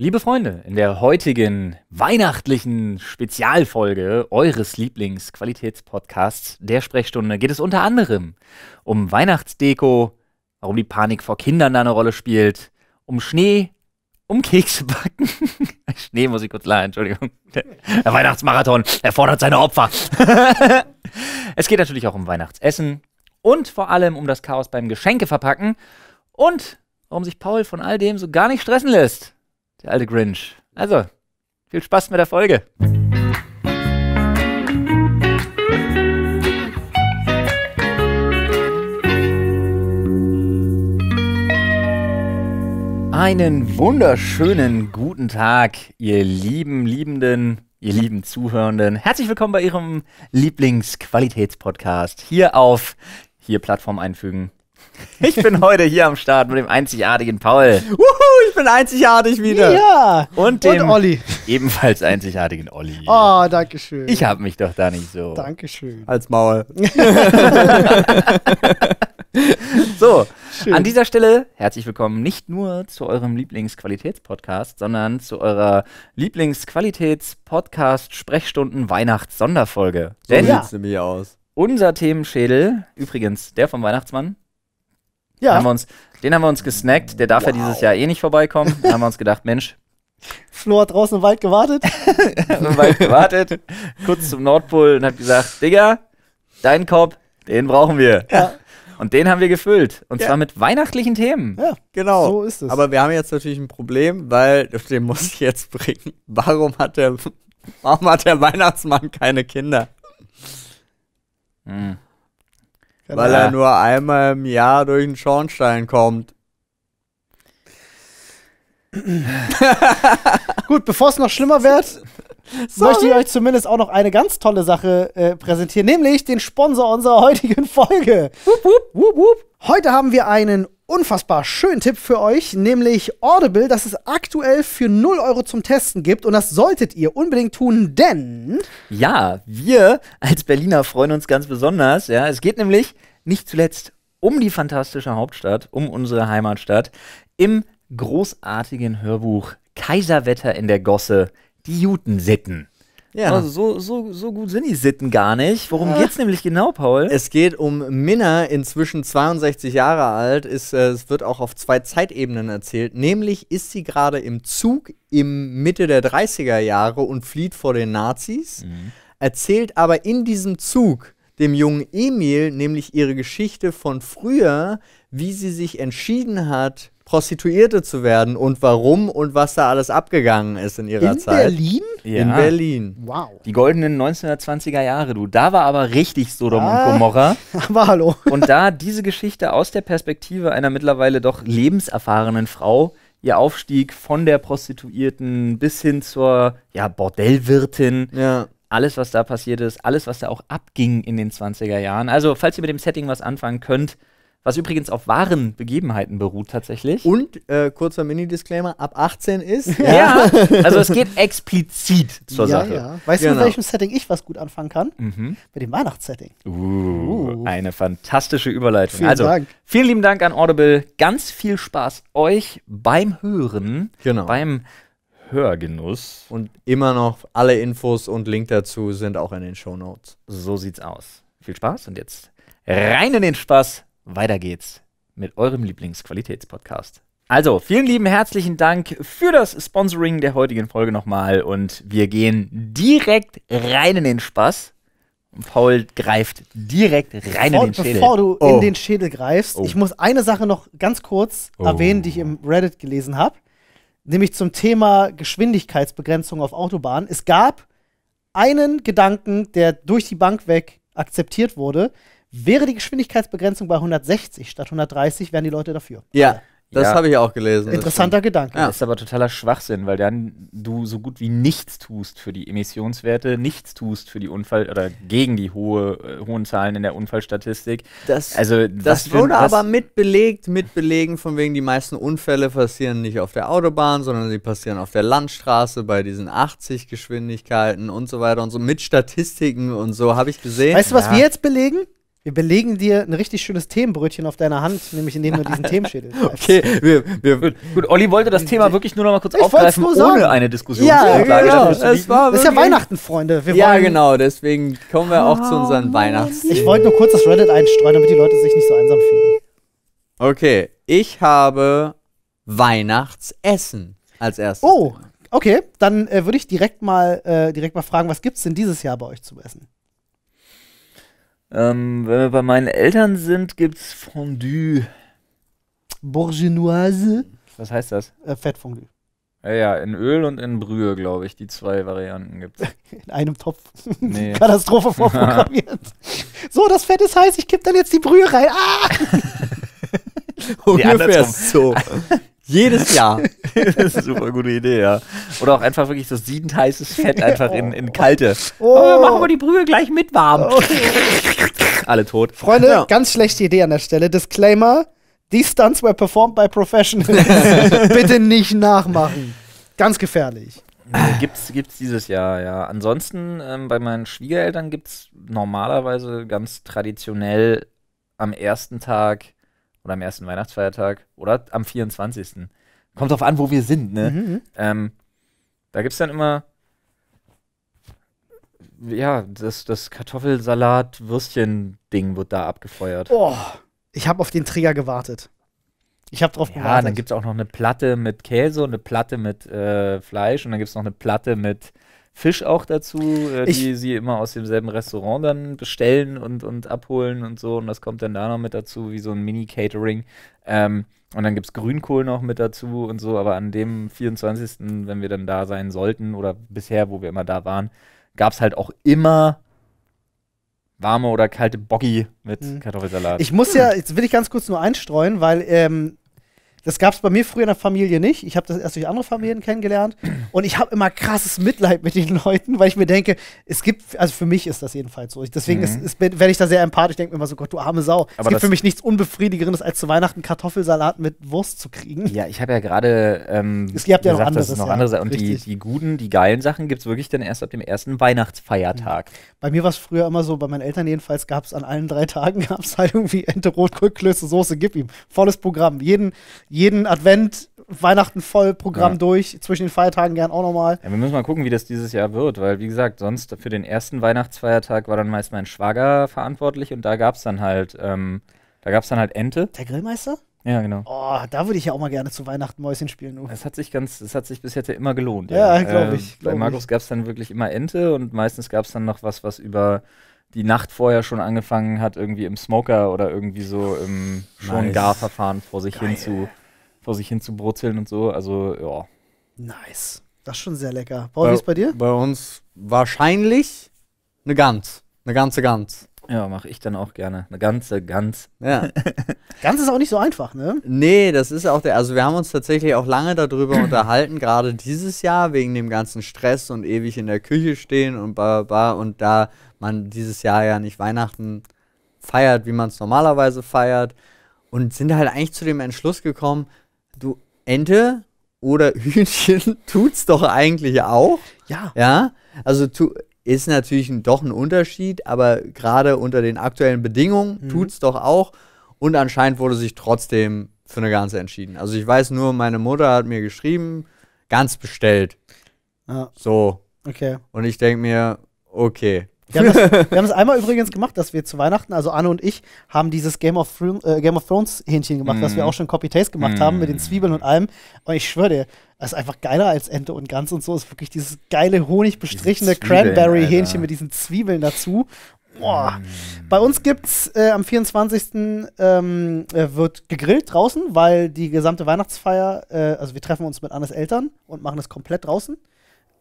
Liebe Freunde, in der heutigen weihnachtlichen Spezialfolge eures Lieblingsqualitätspodcasts der Sprechstunde geht es unter anderem um Weihnachtsdeko, warum die Panik vor Kindern da eine Rolle spielt, um Schnee, um Keksebacken. Schnee muss ich kurz lachen, Entschuldigung. Der Weihnachtsmarathon erfordert seine Opfer. es geht natürlich auch um Weihnachtsessen und vor allem um das Chaos beim Geschenkeverpacken und warum sich Paul von all dem so gar nicht stressen lässt. Der alte Grinch. Also, viel Spaß mit der Folge. Einen wunderschönen guten Tag, ihr lieben Liebenden, ihr lieben Zuhörenden. Herzlich willkommen bei Ihrem Lieblingsqualitätspodcast hier auf hier Plattform einfügen. Ich bin heute hier am Start mit dem einzigartigen Paul. Wuhu, ich bin einzigartig wieder. Ja. Und dem und Olli. ebenfalls einzigartigen Olli. Oh, ah, danke schön. Ich habe mich doch da nicht so. Dankeschön. Als Maul. so, schön. an dieser Stelle herzlich willkommen nicht nur zu eurem Lieblingsqualitätspodcast, sondern zu eurer Lieblingsqualitätspodcast-Sprechstunden-Weihnachts-Sonderfolge. So sieht es nämlich aus. Unser Themenschädel, übrigens der vom Weihnachtsmann, ja. Haben uns, den haben wir uns gesnackt. Der darf wow. ja dieses Jahr eh nicht vorbeikommen. Da haben wir uns gedacht, Mensch. Flo hat draußen im Wald gewartet. Im Wald gewartet. Kurz zum Nordpol und hat gesagt, Digga, dein Korb, den brauchen wir. Ja. Und den haben wir gefüllt. Und ja. zwar mit weihnachtlichen Themen. Ja, genau. So ist es. Aber wir haben jetzt natürlich ein Problem, weil, den muss ich jetzt bringen. Warum hat der, warum hat der Weihnachtsmann keine Kinder? Hm. Genau. Weil er nur einmal im Jahr durch den Schornstein kommt. Gut, bevor es noch schlimmer wird, möchte ich euch zumindest auch noch eine ganz tolle Sache äh, präsentieren, nämlich den Sponsor unserer heutigen Folge. Wupp, wupp, wupp, Heute haben wir einen unfassbar schönen Tipp für euch, nämlich Audible, das es aktuell für 0 Euro zum Testen gibt und das solltet ihr unbedingt tun, denn... Ja, wir als Berliner freuen uns ganz besonders. Ja, es geht nämlich nicht zuletzt um die fantastische Hauptstadt, um unsere Heimatstadt, im großartigen Hörbuch Kaiserwetter in der Gosse, die Jutensippen. Ja. Also so, so, so gut sind die Sitten gar nicht. Worum ja. geht's nämlich genau, Paul? Es geht um Minna, inzwischen 62 Jahre alt, ist, äh, es wird auch auf zwei Zeitebenen erzählt. Nämlich ist sie gerade im Zug im Mitte der 30er Jahre und flieht vor den Nazis, mhm. erzählt aber in diesem Zug dem jungen Emil nämlich ihre Geschichte von früher, wie sie sich entschieden hat, Prostituierte zu werden und warum und was da alles abgegangen ist in ihrer in Zeit. In Berlin? Ja. In Berlin. Wow. Die goldenen 1920er Jahre, du. Da war aber richtig Sodom ah. und Gomorra. Aber hallo. Und da diese Geschichte aus der Perspektive einer mittlerweile doch lebenserfahrenen Frau, ihr Aufstieg von der Prostituierten bis hin zur ja, Bordellwirtin. Ja. Alles, was da passiert ist, alles, was da auch abging in den 20er Jahren. Also, falls ihr mit dem Setting was anfangen könnt, was übrigens auf wahren Begebenheiten beruht tatsächlich. Und äh, kurzer Mini-Disclaimer, ab 18 ist. Ja. ja. also es geht explizit zur ja, Sache. Ja. Weißt genau. du, in genau. welchem Setting ich was gut anfangen kann? Mhm. Mit dem Weihnachtssetting. Uh, uh, eine fantastische Überleitung. Vielen also, Dank. vielen lieben Dank an Audible. Ganz viel Spaß euch beim Hören, genau. beim Hörgenuss. Und immer noch alle Infos und Link dazu sind auch in den Show Notes. So sieht's aus. Viel Spaß und jetzt rein in den Spaß weiter geht's mit eurem Lieblingsqualitätspodcast. Also, vielen lieben herzlichen Dank für das Sponsoring der heutigen Folge nochmal und wir gehen direkt rein in den Spaß. Paul greift direkt rein bevor, in den Schädel. Bevor du oh. in den Schädel greifst, oh. ich muss eine Sache noch ganz kurz oh. erwähnen, die ich im Reddit gelesen habe, nämlich zum Thema Geschwindigkeitsbegrenzung auf Autobahnen. Es gab einen Gedanken, der durch die Bank weg akzeptiert wurde, Wäre die Geschwindigkeitsbegrenzung bei 160 statt 130, wären die Leute dafür. Ja. Das ja. habe ich auch gelesen. Interessanter Gedanke. Ja. Das ist aber totaler Schwachsinn, weil dann du so gut wie nichts tust für die Emissionswerte, nichts tust für die Unfall oder gegen die hohe, äh, hohen Zahlen in der Unfallstatistik. Das, also, das wurde das aber mit belegt, mit von wegen die meisten Unfälle passieren nicht auf der Autobahn, sondern sie passieren auf der Landstraße bei diesen 80 Geschwindigkeiten und so weiter und so mit Statistiken und so habe ich gesehen. Weißt du, was ja. wir jetzt belegen? Wir belegen dir ein richtig schönes Themenbrötchen auf deiner Hand, nämlich indem du diesen Themenschädel Okay, wir, wir, gut, gut, Olli wollte das äh, Thema äh, wirklich nur noch mal kurz ich aufgreifen, ohne sagen. eine Diskussion ja, Genau. Ja, das, das, das, ist ja Weihnachten, Freunde. Wir ja, genau, deswegen kommen wir auch oh, zu unseren oh, Weihnachts. Ich wollte nur kurz das Reddit einstreuen, damit die Leute sich nicht so einsam fühlen. Okay, ich habe Weihnachtsessen als erstes. Oh, okay, dann äh, würde ich direkt mal, äh, direkt mal fragen, was gibt es denn dieses Jahr bei euch zu essen? Ähm, wenn wir bei meinen Eltern sind, gibt's Fondue. Bourginoise. Was heißt das? Äh, Fettfondue. Ja, ja, in Öl und in Brühe, glaube ich. Die zwei Varianten gibt's. In einem Topf. Nee. Katastrophe vorprogrammiert. so, das Fett ist heiß, ich kipp dann jetzt die Brühe rein. Ah! Ungefähr so. Jedes Jahr. das ist eine super gute Idee, ja. Oder auch einfach wirklich das siedend heißes Fett einfach in, in kalte. Oh. oh machen wir die Brühe gleich mit warm. Oh. Alle tot. Freunde, ja. ganz schlechte Idee an der Stelle. Disclaimer: These Stunts were performed by professionals. Bitte nicht nachmachen. Ganz gefährlich. Nee, gibt's, gibt's dieses Jahr, ja. Ansonsten, ähm, bei meinen Schwiegereltern gibt's normalerweise ganz traditionell am ersten Tag oder am ersten Weihnachtsfeiertag oder am 24. Kommt drauf an, wo wir sind, ne? Mhm. Ähm, da gibt es dann immer ja, das, das Kartoffelsalat-Würstchen-Ding wird da abgefeuert. Boah, ich habe auf den Trigger gewartet. Ich habe drauf ja, gewartet. Ja, dann gibt es auch noch eine Platte mit Käse und eine Platte mit äh, Fleisch und dann gibt es noch eine Platte mit Fisch auch dazu, äh, die sie immer aus demselben Restaurant dann bestellen und, und abholen und so. Und das kommt dann da noch mit dazu, wie so ein Mini-Catering. Ähm, und dann gibt es Grünkohl noch mit dazu und so. Aber an dem 24., wenn wir dann da sein sollten oder bisher, wo wir immer da waren, gab es halt auch immer warme oder kalte Boggy mit mhm. Kartoffelsalat. Ich muss ja, jetzt will ich ganz kurz nur einstreuen, weil ähm, das gab es bei mir früher in der Familie nicht. Ich habe das erst durch andere Familien kennengelernt. Und ich habe immer krasses Mitleid mit den Leuten, weil ich mir denke, es gibt, also für mich ist das jedenfalls so. deswegen mhm. werde ich da sehr empathisch. Ich denke mir immer so, Gott, du arme Sau. Aber es gibt für mich nichts Unbefriedigeres, als zu Weihnachten Kartoffelsalat mit Wurst zu kriegen. Ja, ich habe ja gerade ähm, es gibt ja noch anderes. Noch ja, andere und die, die, guten, die geilen Sachen gibt es wirklich dann erst ab dem ersten Weihnachtsfeiertag. Mhm. Bei mir war es früher immer so, bei meinen Eltern jedenfalls gab es an allen drei Tagen gab es halt irgendwie Ente, Rotkohl, Klöße, Soße, gib ihm. Volles Programm. Jeden jeden Advent, Weihnachten voll Programm ja. durch, zwischen den Feiertagen gern auch nochmal. Ja, wir müssen mal gucken, wie das dieses Jahr wird, weil wie gesagt, sonst für den ersten Weihnachtsfeiertag war dann meist mein Schwager verantwortlich und da gab es dann halt, ähm, da gab dann halt Ente. Der Grillmeister? Ja, genau. Oh, da würde ich ja auch mal gerne zu Weihnachten Mäuschen spielen. Es hat sich ganz, es hat sich bis jetzt ja immer gelohnt. Ja, ja glaube ich. Äh, bei Markus gab es dann wirklich immer Ente und meistens gab es dann noch was, was über die Nacht vorher schon angefangen hat, irgendwie im Smoker oder irgendwie so im schon Gar-Verfahren vor sich Geil. hin zu vor sich hin zu brutzeln und so. Also ja. Nice. Das ist schon sehr lecker. Paul, wie ist bei dir? Bei uns wahrscheinlich eine Gans. Eine ganze Gans. Ja, mache ich dann auch gerne. Eine ganze Gans. Ja. Gans ist auch nicht so einfach, ne? Nee, das ist auch der. Also, wir haben uns tatsächlich auch lange darüber unterhalten, gerade dieses Jahr, wegen dem ganzen Stress und ewig in der Küche stehen und bla bla. Und da man dieses Jahr ja nicht Weihnachten feiert, wie man es normalerweise feiert. Und sind halt eigentlich zu dem Entschluss gekommen, du Ente oder Hühnchen tut's doch eigentlich auch. Ja. Ja. Also, tu, ist natürlich ein, doch ein Unterschied, aber gerade unter den aktuellen Bedingungen mhm. tut es doch auch. Und anscheinend wurde sich trotzdem für eine ganze entschieden. Also ich weiß nur, meine Mutter hat mir geschrieben, ganz bestellt. Ja. So. Okay. Und ich denke mir, okay, wir haben, das, wir haben es einmal übrigens gemacht, dass wir zu Weihnachten, also Anne und ich, haben dieses Game of, Thrones, äh, Game of Thrones Hähnchen gemacht, mm. wir auch schon copy taste gemacht mm. haben mit den mm. Zwiebeln und allem. Und ich schwöre dir, das ist einfach geiler als Ente und Gans und so. Ist wirklich dieses geile, Honig bestrichene Cranberry-Hähnchen mit diesen Zwiebeln dazu. Boah. Mm. Bei uns gibt's äh, am 24. Ähm, äh, wird gegrillt draußen, weil die gesamte Weihnachtsfeier, äh, also wir treffen uns mit Annes Eltern und machen das komplett draußen.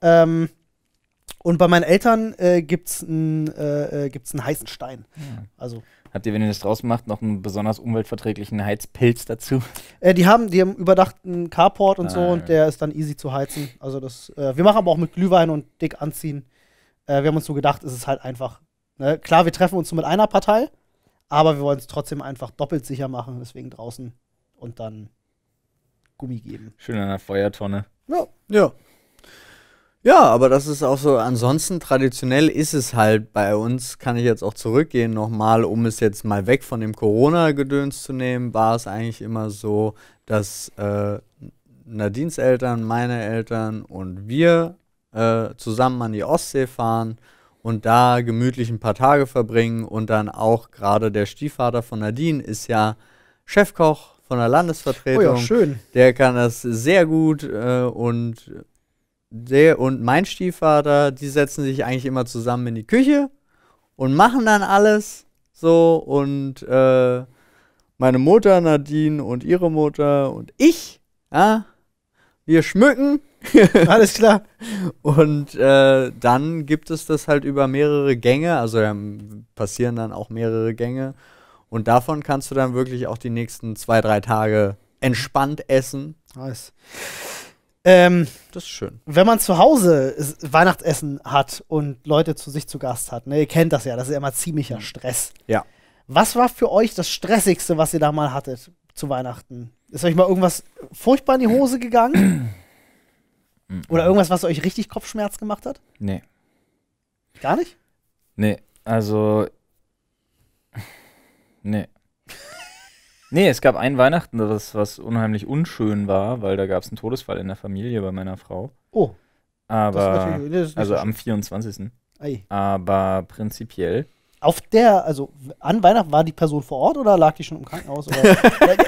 Ähm, und bei meinen Eltern äh, gibt es einen äh, äh, gibt's heißen Stein. Ja. Also. Habt ihr, wenn ihr das draußen macht, noch einen besonders umweltverträglichen Heizpilz dazu? Äh, die, haben, die haben überdachten Carport und ah, so ja. und der ist dann easy zu heizen. Also das, äh, wir machen aber auch mit Glühwein und dick anziehen. Äh, wir haben uns so gedacht, es ist halt einfach. Ne? Klar, wir treffen uns so mit einer Partei, aber wir wollen es trotzdem einfach doppelt sicher machen, deswegen draußen und dann Gummi geben. Schön in einer Feuertonne. Ja. Ja. Ja, aber das ist auch so. Ansonsten traditionell ist es halt bei uns, kann ich jetzt auch zurückgehen nochmal, um es jetzt mal weg von dem Corona-Gedöns zu nehmen, war es eigentlich immer so, dass äh, Nadines Eltern, meine Eltern und wir äh, zusammen an die Ostsee fahren und da gemütlich ein paar Tage verbringen und dann auch gerade der Stiefvater von Nadine ist ja Chefkoch von der Landesvertretung. Oh ja, schön. Der kann das sehr gut äh, und der und mein Stiefvater, die setzen sich eigentlich immer zusammen in die Küche und machen dann alles so und äh, meine Mutter Nadine und ihre Mutter und ich, ja, wir schmücken. alles klar. Und äh, dann gibt es das halt über mehrere Gänge, also ähm, passieren dann auch mehrere Gänge und davon kannst du dann wirklich auch die nächsten zwei, drei Tage entspannt essen. Nice. Ähm, das ist schön. Wenn man zu Hause Weihnachtsessen hat und Leute zu sich zu Gast hat, ne, ihr kennt das ja, das ist ja immer ziemlicher Stress. Ja. Was war für euch das Stressigste, was ihr da mal hattet zu Weihnachten? Ist euch mal irgendwas furchtbar in die Hose gegangen? Oder irgendwas, was euch richtig Kopfschmerz gemacht hat? Nee. Gar nicht? Nee, also. Nee. Nee, es gab ein Weihnachten, das was unheimlich unschön war, weil da gab es einen Todesfall in der Familie bei meiner Frau. Oh. Aber also so am 24. Ei. Aber prinzipiell. Auf der, also an Weihnachten war die Person vor Ort oder lag die schon im Krankenhaus? Oder,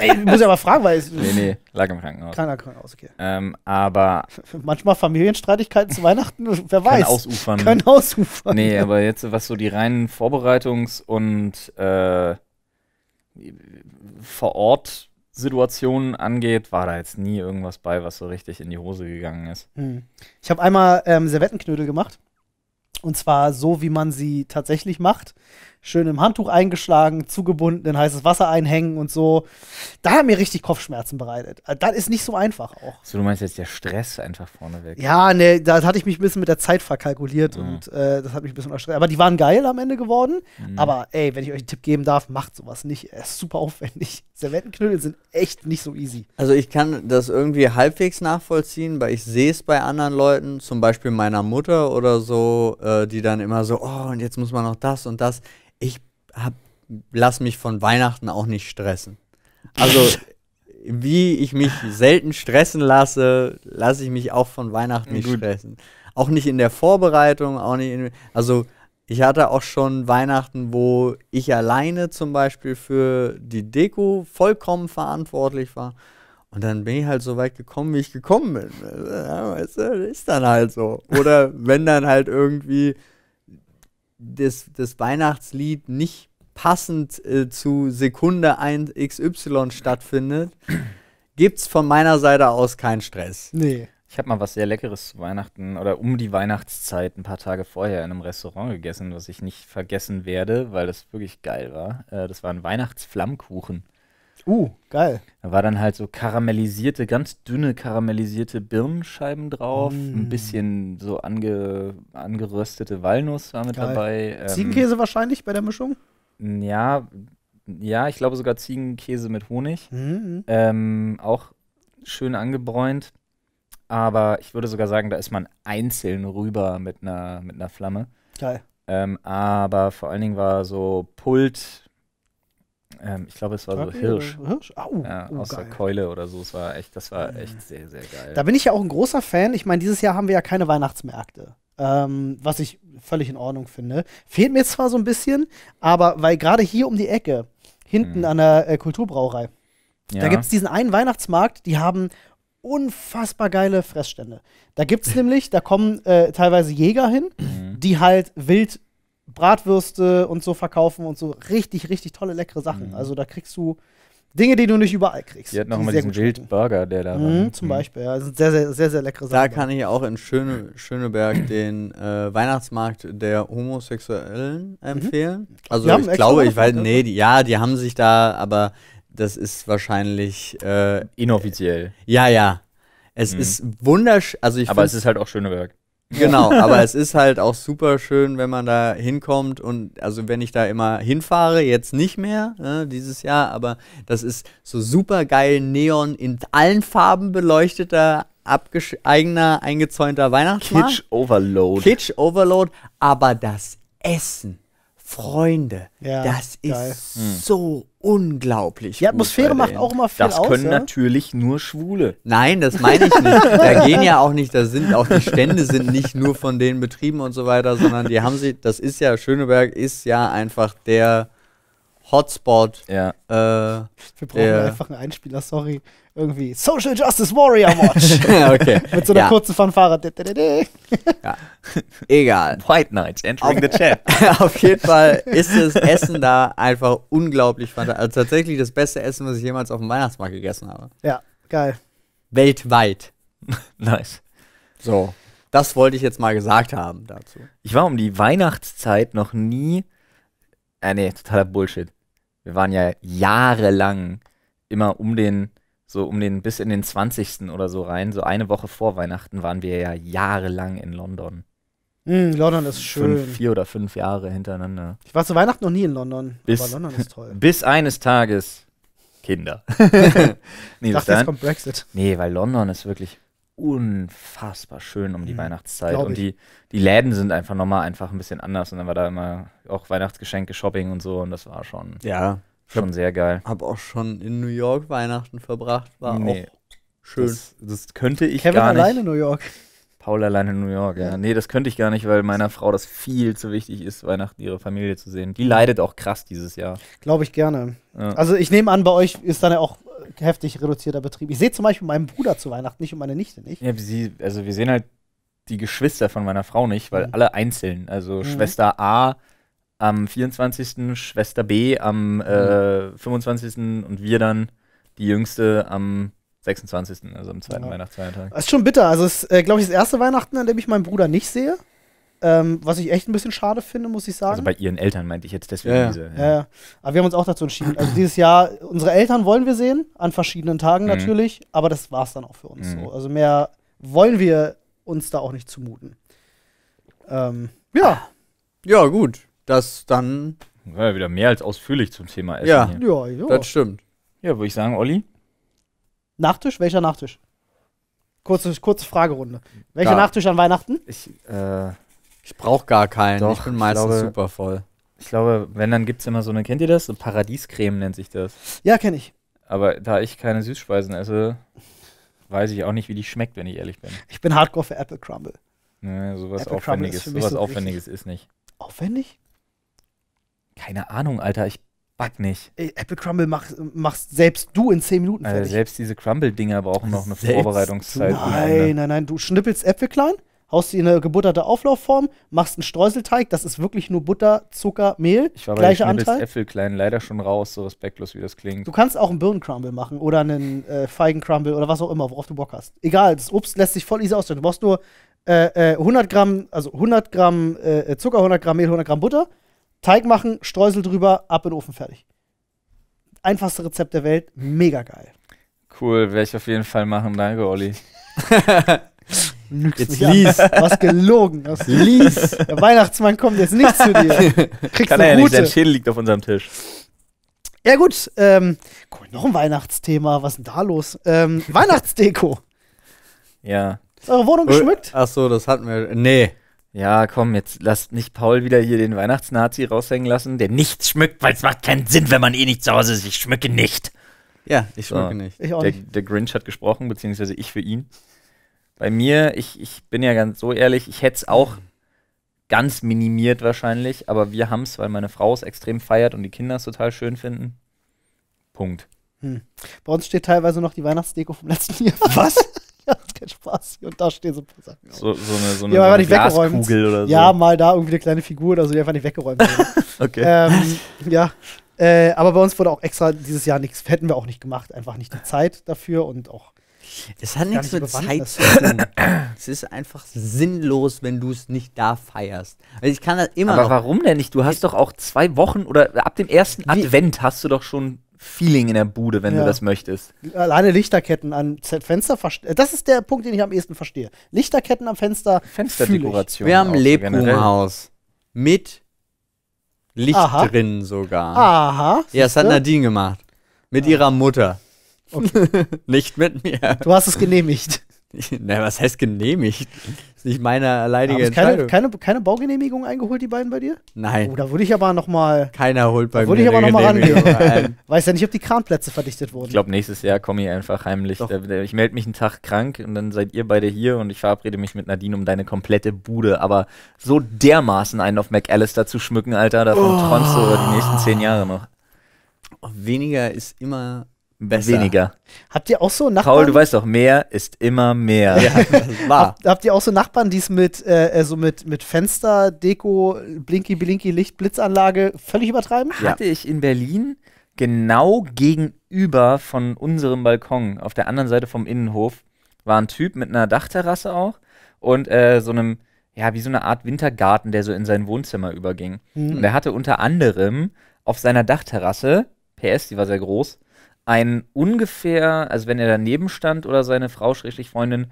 ey, muss ja mal fragen, weil es. Nee, nee, lag im Krankenhaus. Keiner Krankenhaus, okay. Ähm, aber. Manchmal Familienstreitigkeiten zu Weihnachten, wer weiß. Kein Ausufern. Kein Ausufern. Nee, aber jetzt, was so die reinen Vorbereitungs- und äh, vor Ort Situationen angeht, war da jetzt nie irgendwas bei, was so richtig in die Hose gegangen ist. Hm. Ich habe einmal ähm, Servettenknödel gemacht. Und zwar so, wie man sie tatsächlich macht schön im Handtuch eingeschlagen, zugebunden, in heißes Wasser einhängen und so. Da haben mir richtig Kopfschmerzen bereitet. Äh, das ist nicht so einfach auch. So, du meinst jetzt der Stress einfach vorneweg? Ja, ne, da hatte ich mich ein bisschen mit der Zeit verkalkuliert mhm. und äh, das hat mich ein bisschen erschreckt. Aber die waren geil am Ende geworden. Mhm. Aber ey, wenn ich euch einen Tipp geben darf, macht sowas nicht. Er ist super aufwendig. Servettenknödel sind echt nicht so easy. Also ich kann das irgendwie halbwegs nachvollziehen, weil ich sehe es bei anderen Leuten, zum Beispiel meiner Mutter oder so, äh, die dann immer so, oh, und jetzt muss man noch das und das ich hab, lass mich von Weihnachten auch nicht stressen. Also wie ich mich selten stressen lasse, lasse ich mich auch von Weihnachten nicht Gut. stressen. Auch nicht in der Vorbereitung, auch nicht in, also ich hatte auch schon Weihnachten, wo ich alleine zum Beispiel für die Deko vollkommen verantwortlich war. Und dann bin ich halt so weit gekommen, wie ich gekommen bin. Ja, äh, weißt du, ist dann halt so. Oder wenn dann halt irgendwie das, das Weihnachtslied nicht passend äh, zu Sekunde 1 XY stattfindet, gibt es von meiner Seite aus keinen Stress. Nee. Ich habe mal was sehr Leckeres zu Weihnachten oder um die Weihnachtszeit ein paar Tage vorher in einem Restaurant gegessen, was ich nicht vergessen werde, weil das wirklich geil war. Äh, das war ein Weihnachtsflammkuchen. Uh, geil. Da war dann halt so karamellisierte, ganz dünne karamellisierte Birnenscheiben drauf, mm. ein bisschen so ange, angeröstete Walnuss war mit geil. dabei. Ähm, Ziegenkäse wahrscheinlich bei der Mischung? Ja, ja, ich glaube sogar Ziegenkäse mit Honig. Mhm, mhm. Ähm, auch schön angebräunt. Aber ich würde sogar sagen, da ist man einzeln rüber mit einer, mit einer Flamme. Geil. Ähm, aber vor allen Dingen war so Pult, ähm, ich glaube, es war Trabi so Hirsch. Hirsch? Au, ja, oh, aus geil. der Keule oder so. Es war echt, das war ah. echt sehr, sehr geil. Da bin ich ja auch ein großer Fan. Ich meine, dieses Jahr haben wir ja keine Weihnachtsmärkte. Ähm, was ich völlig in Ordnung finde. Fehlt mir zwar so ein bisschen, aber weil gerade hier um die Ecke, hinten mhm. an der äh, Kulturbrauerei, ja. da gibt es diesen einen Weihnachtsmarkt, die haben unfassbar geile Fressstände. Da gibt es nämlich, da kommen äh, teilweise Jäger hin, mhm. die halt wild Bratwürste und so verkaufen und so richtig, richtig tolle, leckere Sachen. Mhm. Also da kriegst du Dinge, die du nicht überall kriegst. Die hat nochmal diesen Wildburger, der da mhm, war. Zum Beispiel, ja. Das sind sehr, sehr, sehr, sehr leckere Sachen. Da kann ich auch in Schöne, Schöneberg den äh, Weihnachtsmarkt der Homosexuellen mhm. empfehlen. Mhm. Also ich glaube, ich weiß, ne? nee, die, ja, die haben sich da, aber das ist wahrscheinlich äh, inoffiziell. ja, ja. Es mhm. ist wunderschön. Also aber es ist halt auch Schöneberg. Genau, aber es ist halt auch super schön, wenn man da hinkommt und also wenn ich da immer hinfahre, jetzt nicht mehr ne, dieses Jahr, aber das ist so super geil Neon in allen Farben beleuchteter eigener eingezäunter Weihnachtsmarkt. Kitsch Overload. Kitsch Overload, aber das Essen, Freunde, ja, das geil. ist so unglaublich. Die Atmosphäre macht auch immer viel das aus. Das können ja? natürlich nur Schwule. Nein, das meine ich nicht. Da gehen ja auch nicht, da sind auch die Stände sind nicht nur von den Betrieben und so weiter, sondern die haben sie. Das ist ja Schöneberg ist ja einfach der Hotspot. Ja. Äh, Wir brauchen ja. einfach einen Einspieler, sorry. Irgendwie Social Justice Warrior Watch. okay. Mit so einer ja. kurzen Fanfare. ja. Egal. White Knights entering auf, the chat. auf jeden Fall ist das Essen da einfach unglaublich fantastisch. Also tatsächlich das beste Essen, was ich jemals auf dem Weihnachtsmarkt gegessen habe. Ja, geil. Weltweit. nice. So. Das wollte ich jetzt mal gesagt haben dazu. Ich war um die Weihnachtszeit noch nie. Ah, nee, totaler Bullshit wir waren ja jahrelang immer um den, so um den, bis in den 20. oder so rein, so eine Woche vor Weihnachten waren wir ja jahrelang in London. Mm, London ist schön. Fünf, vier oder fünf Jahre hintereinander. Ich war zu Weihnachten noch nie in London. Bis, aber London ist toll. Bis eines Tages Kinder. nee, ich dachte, jetzt kommt Brexit. Nee, weil London ist wirklich unfassbar schön um die mhm. Weihnachtszeit. Glaub und die, die Läden sind einfach nochmal einfach ein bisschen anders. Und dann war da immer auch Weihnachtsgeschenke, Shopping und so. Und das war schon, ja, schon hab, sehr geil. Hab auch schon in New York Weihnachten verbracht. War nee, auch schön. Das, das könnte ich Kevin gar nicht. alleine New York. Paul alleine in New York, ja. Nee, das könnte ich gar nicht, weil meiner Frau das viel zu wichtig ist, Weihnachten ihre Familie zu sehen. Die leidet auch krass dieses Jahr. Glaube ich gerne. Ja. Also ich nehme an, bei euch ist dann ja auch heftig reduzierter Betrieb. Ich sehe zum Beispiel meinen Bruder zu Weihnachten nicht und meine Nichte nicht. Ja, sie, also wir sehen halt die Geschwister von meiner Frau nicht, weil mhm. alle einzeln. Also mhm. Schwester A am 24., Schwester B am äh, 25. Mhm. und wir dann, die Jüngste am 26. also am zweiten ja. Weihnachtsfeiertag. Das ist schon bitter. Also es ist, äh, glaube ich, das erste Weihnachten, an dem ich meinen Bruder nicht sehe. Ähm, was ich echt ein bisschen schade finde, muss ich sagen. Also bei ihren Eltern meinte ich jetzt deswegen ja, diese. Ja. ja. aber wir haben uns auch dazu entschieden. Also dieses Jahr, unsere Eltern wollen wir sehen, an verschiedenen Tagen mhm. natürlich, aber das war es dann auch für uns mhm. so. Also mehr wollen wir uns da auch nicht zumuten. Ähm, ja. Ja, gut. Das dann. Ja, wieder mehr als ausführlich zum Thema Essen. Ja, hier. ja, ja. das stimmt. Ja, würde ich sagen, Olli. Nachtisch? Welcher Nachtisch? Kurze, kurze Fragerunde. Welcher Gar- Nachtisch an Weihnachten? Ich, äh, ich brauche gar keinen. Doch, ich bin ich meistens glaube- super voll. Ich glaube, wenn, dann gibt es immer so eine, kennt ihr das? So Paradiescreme nennt sich das. Ja, kenne ich. Aber da ich keine Süßspeisen esse, weiß ich auch nicht, wie die schmeckt, wenn ich ehrlich bin. Ich bin hardcore für Apple Crumble. Ne, sowas Apple Crumble ist sowas so Aufwendiges ist nicht. Aufwendig? Keine Ahnung, Alter. Ich Back nicht. Ey, Apple Crumble mach, machst selbst du in 10 Minuten äh, fertig. Also selbst diese Crumble-Dinger brauchen noch eine selbst Vorbereitungszeit. Nein, nein, nein. Du schnippelst Äpfel klein, haust sie in eine gebutterte Auflaufform, machst einen Streuselteig. Das ist wirklich nur Butter, Zucker, Mehl. Ich war bei gleicher Anteil. Äpfel klein leider schon raus, so respektlos wie das klingt. Du kannst auch einen Birnen-Crumble machen oder einen äh, Feigen-Crumble oder was auch immer, worauf du Bock hast. Egal, das Obst lässt sich voll easy ausstellen. Du brauchst nur äh, äh, 100 Gramm, also 100 Gramm äh, Zucker, 100 Gramm Mehl, 100 Gramm Butter Teig machen, Streusel drüber, ab in den Ofen fertig. Einfachste Rezept der Welt, mega geil. Cool, werde ich auf jeden Fall machen. Danke, Olli. Lügst jetzt lies. Du hast gelogen. hast lies. Der Weihnachtsmann kommt jetzt nicht zu dir. Kriegst Kann er ja nicht, sein Schädel liegt auf unserem Tisch. Ja gut, ähm, cool, noch ein Weihnachtsthema. Was ist denn da los? Ähm, Weihnachtsdeko. Ja. Ist eure Wohnung äh, geschmückt? Ach so, das hatten wir. Nee. Ja, komm, jetzt lasst nicht Paul wieder hier den Weihnachtsnazi raushängen lassen, der nichts schmückt, weil es macht keinen Sinn, wenn man eh nicht zu Hause ist. Ich schmücke nicht. Ja, ich schmücke nicht. Ich auch der, nicht. Der Grinch hat gesprochen, beziehungsweise ich für ihn. Bei mir, ich, ich bin ja ganz so ehrlich, ich hätte es auch ganz minimiert wahrscheinlich, aber wir haben es, weil meine Frau es extrem feiert und die Kinder es total schön finden. Punkt. Hm. Bei uns steht teilweise noch die Weihnachtsdeko vom letzten Jahr. Was? das kein Spaß. Und da stehen so ein paar Sachen. So, so eine, so eine, ja, so eine Glaskugel oder so. Ja, mal da irgendwie eine kleine Figur oder so, die einfach nicht weggeräumt werden. okay. Ähm, ja. Äh, aber bei uns wurde auch extra dieses Jahr nichts, hätten wir auch nicht gemacht. Einfach nicht die Zeit dafür und auch. Es hat nichts mit Zeit zu tun. es ist einfach sinnlos, wenn du es nicht da feierst. Also ich kann das immer. Aber noch. warum denn nicht? Du hast doch auch zwei Wochen oder ab dem ersten Advent hast du doch schon Feeling in der Bude, wenn ja. du das möchtest. Alleine Lichterketten an Fenster äh, Das ist der Punkt, den ich am ehesten verstehe. Lichterketten am Fenster. Fensterdekoration. Wir haben ein Lebkuchenhaus. Mit Licht Aha. drin sogar. Aha. Ja, das hat Nadine gemacht. Mit ah. ihrer Mutter. Okay. Nicht mit mir. Du hast es genehmigt. Na, was heißt genehmigt? Das ist nicht meine alleinige Entscheidung. keine, keine, keine Baugenehmigung eingeholt, die beiden bei dir? Nein. Oh, da würde ich aber nochmal. Keiner holt bei mir. Würde ich aber nochmal rangehen. Weiß ja nicht, ob die Kranplätze verdichtet wurden. Ich glaube, nächstes Jahr komme ich einfach heimlich. Doch. Ich melde mich einen Tag krank und dann seid ihr beide hier und ich verabrede mich mit Nadine, um deine komplette Bude, aber so dermaßen einen auf McAllister zu schmücken, Alter, davon oh. träumst du über die nächsten zehn Jahre noch. Weniger ist immer Besser. Weniger. Habt ihr auch so Nachbarn? Paul, du weißt doch, mehr ist immer mehr. Ja, wahr. Hab, habt ihr auch so Nachbarn, die es mit, äh, äh, so mit, mit Fenster, Deko, Blinky, Blinky, Licht, Blitzanlage völlig übertreiben? Ja. Hatte ich in Berlin genau gegenüber von unserem Balkon, auf der anderen Seite vom Innenhof, war ein Typ mit einer Dachterrasse auch und äh, so einem, ja, wie so eine Art Wintergarten, der so in sein Wohnzimmer überging. Mhm. Und er hatte unter anderem auf seiner Dachterrasse, PS, die war sehr groß, ein ungefähr, also wenn er daneben stand oder seine Frau, schrägstrich Freundin,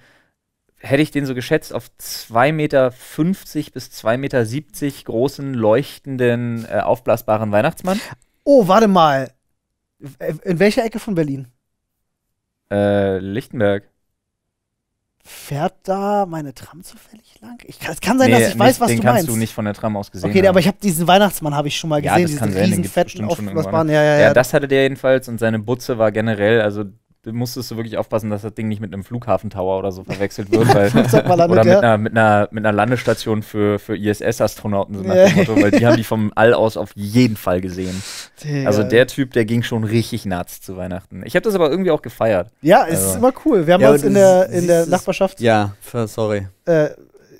hätte ich den so geschätzt auf 2,50 Meter bis 2,70 Meter großen, leuchtenden, äh, aufblasbaren Weihnachtsmann. Oh, warte mal. In welcher Ecke von Berlin? Äh, Lichtenberg. Fährt da meine Tram zufällig lang? Ich, kann, es kann sein, nee, dass ich nicht, weiß, was du meinst. Den kannst du nicht von der Tram aus gesehen Okay, haben. aber ich habe diesen Weihnachtsmann habe ich schon mal gesehen, ja, das diesen kann sein, riesen fetten auf, Ja, ja, ja, ja, das hatte der jedenfalls und seine Butze war generell, also musstest du wirklich aufpassen, dass das Ding nicht mit einem Flughafentower oder so verwechselt wird, weil, oder mit einer, mit, einer, mit einer Landestation für, für ISS-Astronauten, so nach dem Motto, weil die haben die vom All aus auf jeden Fall gesehen. Digga. Also der Typ, der ging schon richtig nuts zu Weihnachten. Ich habe das aber irgendwie auch gefeiert. Ja, es also. ist immer cool. Wir haben ja, uns in der, in der Nachbarschaft. Ja, sorry. Äh,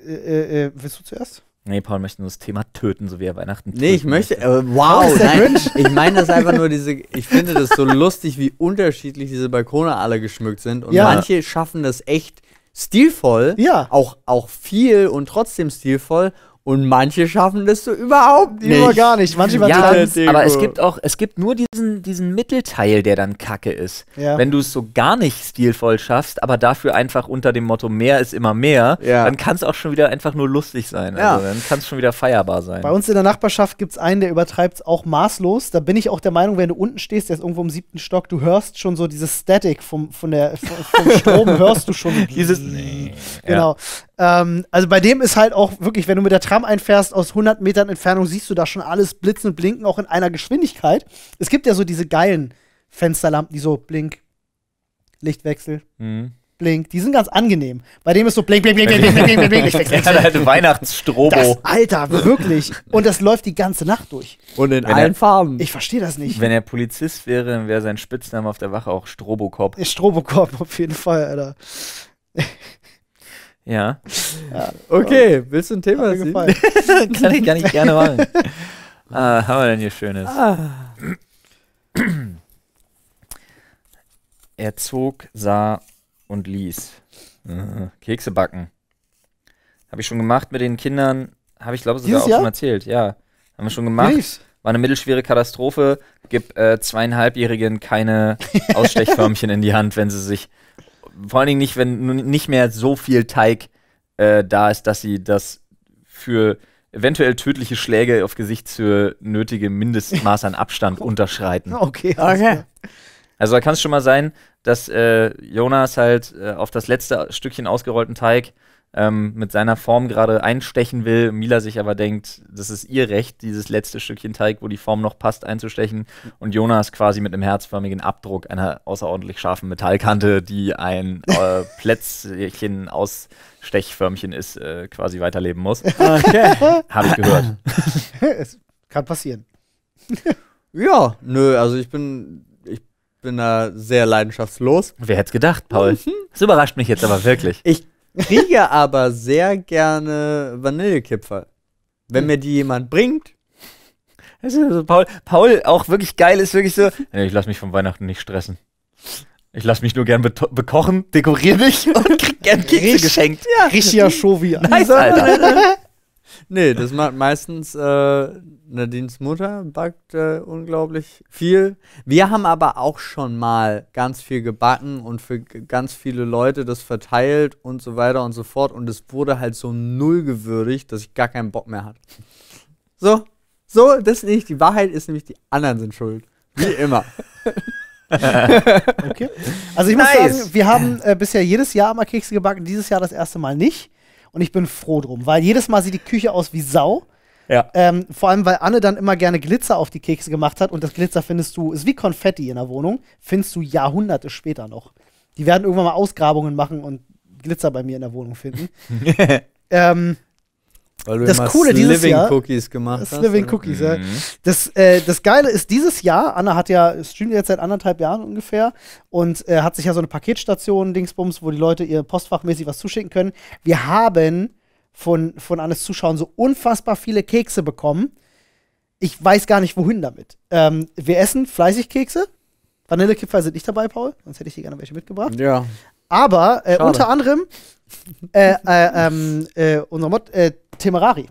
äh, äh, willst du zuerst? Nee, Paul möchte nur das Thema töten, so wie er Weihnachten töten Nee, ich möchte, äh, wow, nein, ich meine das einfach nur diese, ich finde das so lustig, wie unterschiedlich diese Balkone alle geschmückt sind und Ja. manche schaffen das echt stilvoll, Ja. auch, auch viel und trotzdem stilvoll und manche schaffen das so überhaupt nicht. Über gar nicht. Manche ja, ganz, aber es gibt auch, es gibt nur diesen, diesen Mittelteil, der dann kacke ist. Ja. Wenn du es so gar nicht stilvoll schaffst, aber dafür einfach unter dem Motto mehr ist immer mehr, ja. dann kann es auch schon wieder einfach nur lustig sein. Ja. Also, dann kann es schon wieder feierbar sein. Bei uns in der Nachbarschaft gibt es einen, der übertreibt es auch maßlos. Da bin ich auch der Meinung, wenn du unten stehst, der ist irgendwo im siebten Stock, du hörst schon so dieses Static vom, von der, vom Strom, hörst du schon. Dieses. Nee. Genau. Ähm, also bei dem ist halt auch wirklich, wenn du mit der Tram einfährst, aus 100 Metern Entfernung siehst du da schon alles blitzen und blinken, auch in einer Geschwindigkeit. Es gibt ja so diese geilen Fensterlampen, die so blink, Lichtwechsel, mhm. blink. Die sind ganz angenehm. Bei dem ist so blink, blink, blink, blink, blink, blink, blink, blink Lichtwechsel. Ja, halt Weihnachtsstrobo. Das, Alter, wirklich. Und das läuft die ganze Nacht durch. Und in wenn allen er, Farben. Ich verstehe das nicht. Wenn er Polizist wäre, dann wäre sein Spitzname auf der Wache auch Strobokop. Strobokop, auf jeden Fall, Alter. Ja. ja. Okay, willst du ein Thema sehen? kann, ich, kann ich gerne machen. ah, haben wir denn hier Schönes? Ah. er zog, sah und ließ. Kekse backen. Habe ich schon gemacht mit den Kindern. Habe ich, glaube ich, sogar auch Jahr? schon erzählt. Ja, haben wir schon gemacht. Lies. War eine mittelschwere Katastrophe. Gib äh, zweieinhalbjährigen keine Ausstechförmchen in die Hand, wenn sie sich vor allen Dingen nicht, wenn nicht mehr so viel Teig äh, da ist, dass sie das für eventuell tödliche Schläge auf Gesicht für nötige Mindestmaß an Abstand unterschreiten. Okay, okay. Also da kann es schon mal sein, dass äh, Jonas halt äh, auf das letzte Stückchen ausgerollten Teig ähm, mit seiner Form gerade einstechen will. Mila sich aber denkt, das ist ihr Recht, dieses letzte Stückchen Teig, wo die Form noch passt, einzustechen. Und Jonas quasi mit einem herzförmigen Abdruck einer außerordentlich scharfen Metallkante, die ein äh, Plätzchen aus Stechförmchen ist, äh, quasi weiterleben muss. Okay. Hab ich gehört. es kann passieren. ja, nö, also ich bin bin da sehr leidenschaftslos. Wer hätte es gedacht, Paul? Mhm. Das überrascht mich jetzt aber wirklich. Ich kriege aber sehr gerne Vanillekipferl. Wenn hm. mir die jemand bringt. Also Paul, Paul auch wirklich geil ist wirklich so. Ich lasse mich von Weihnachten nicht stressen. Ich lasse mich nur gern be bekochen, dekoriere mich und krieg gern Kekse geschenkt. Ja. Richtiger Chauvi. Nice, Alter nee, das macht meistens äh, Nadines Mutter, backt äh, unglaublich viel. Wir haben aber auch schon mal ganz viel gebacken und für ganz viele Leute das verteilt und so weiter und so fort. Und es wurde halt so null gewürdigt, dass ich gar keinen Bock mehr hatte. So, so, das nicht. Die Wahrheit ist nämlich, die anderen sind schuld. Wie immer. okay. Also ich nice. muss sagen, wir haben äh, bisher jedes Jahr mal Kekse gebacken, dieses Jahr das erste Mal nicht. Und ich bin froh drum, weil jedes Mal sieht die Küche aus wie Sau. Ja. Ähm, vor allem, weil Anne dann immer gerne Glitzer auf die Kekse gemacht hat und das Glitzer findest du, ist wie Konfetti in der Wohnung, findest du Jahrhunderte später noch. Die werden irgendwann mal Ausgrabungen machen und Glitzer bei mir in der Wohnung finden. ähm, weil du das Coole Sliving dieses Jahr, Cookies gemacht hast. Living Cookies, mhm. ja. Das, äh, das Geile ist dieses Jahr, Anna hat ja, streamt jetzt seit anderthalb Jahren ungefähr und äh, hat sich ja so eine Paketstation, Dingsbums, wo die Leute ihr postfachmäßig was zuschicken können. Wir haben von, von Annes Zuschauern so unfassbar viele Kekse bekommen. Ich weiß gar nicht, wohin damit. Ähm, wir essen fleißig Kekse. Vanillekipferl sind nicht dabei, Paul, sonst hätte ich dir gerne welche mitgebracht. Ja. Aber äh, unter anderem äh, äh, ähm, äh, unser Mod, äh, Temerari.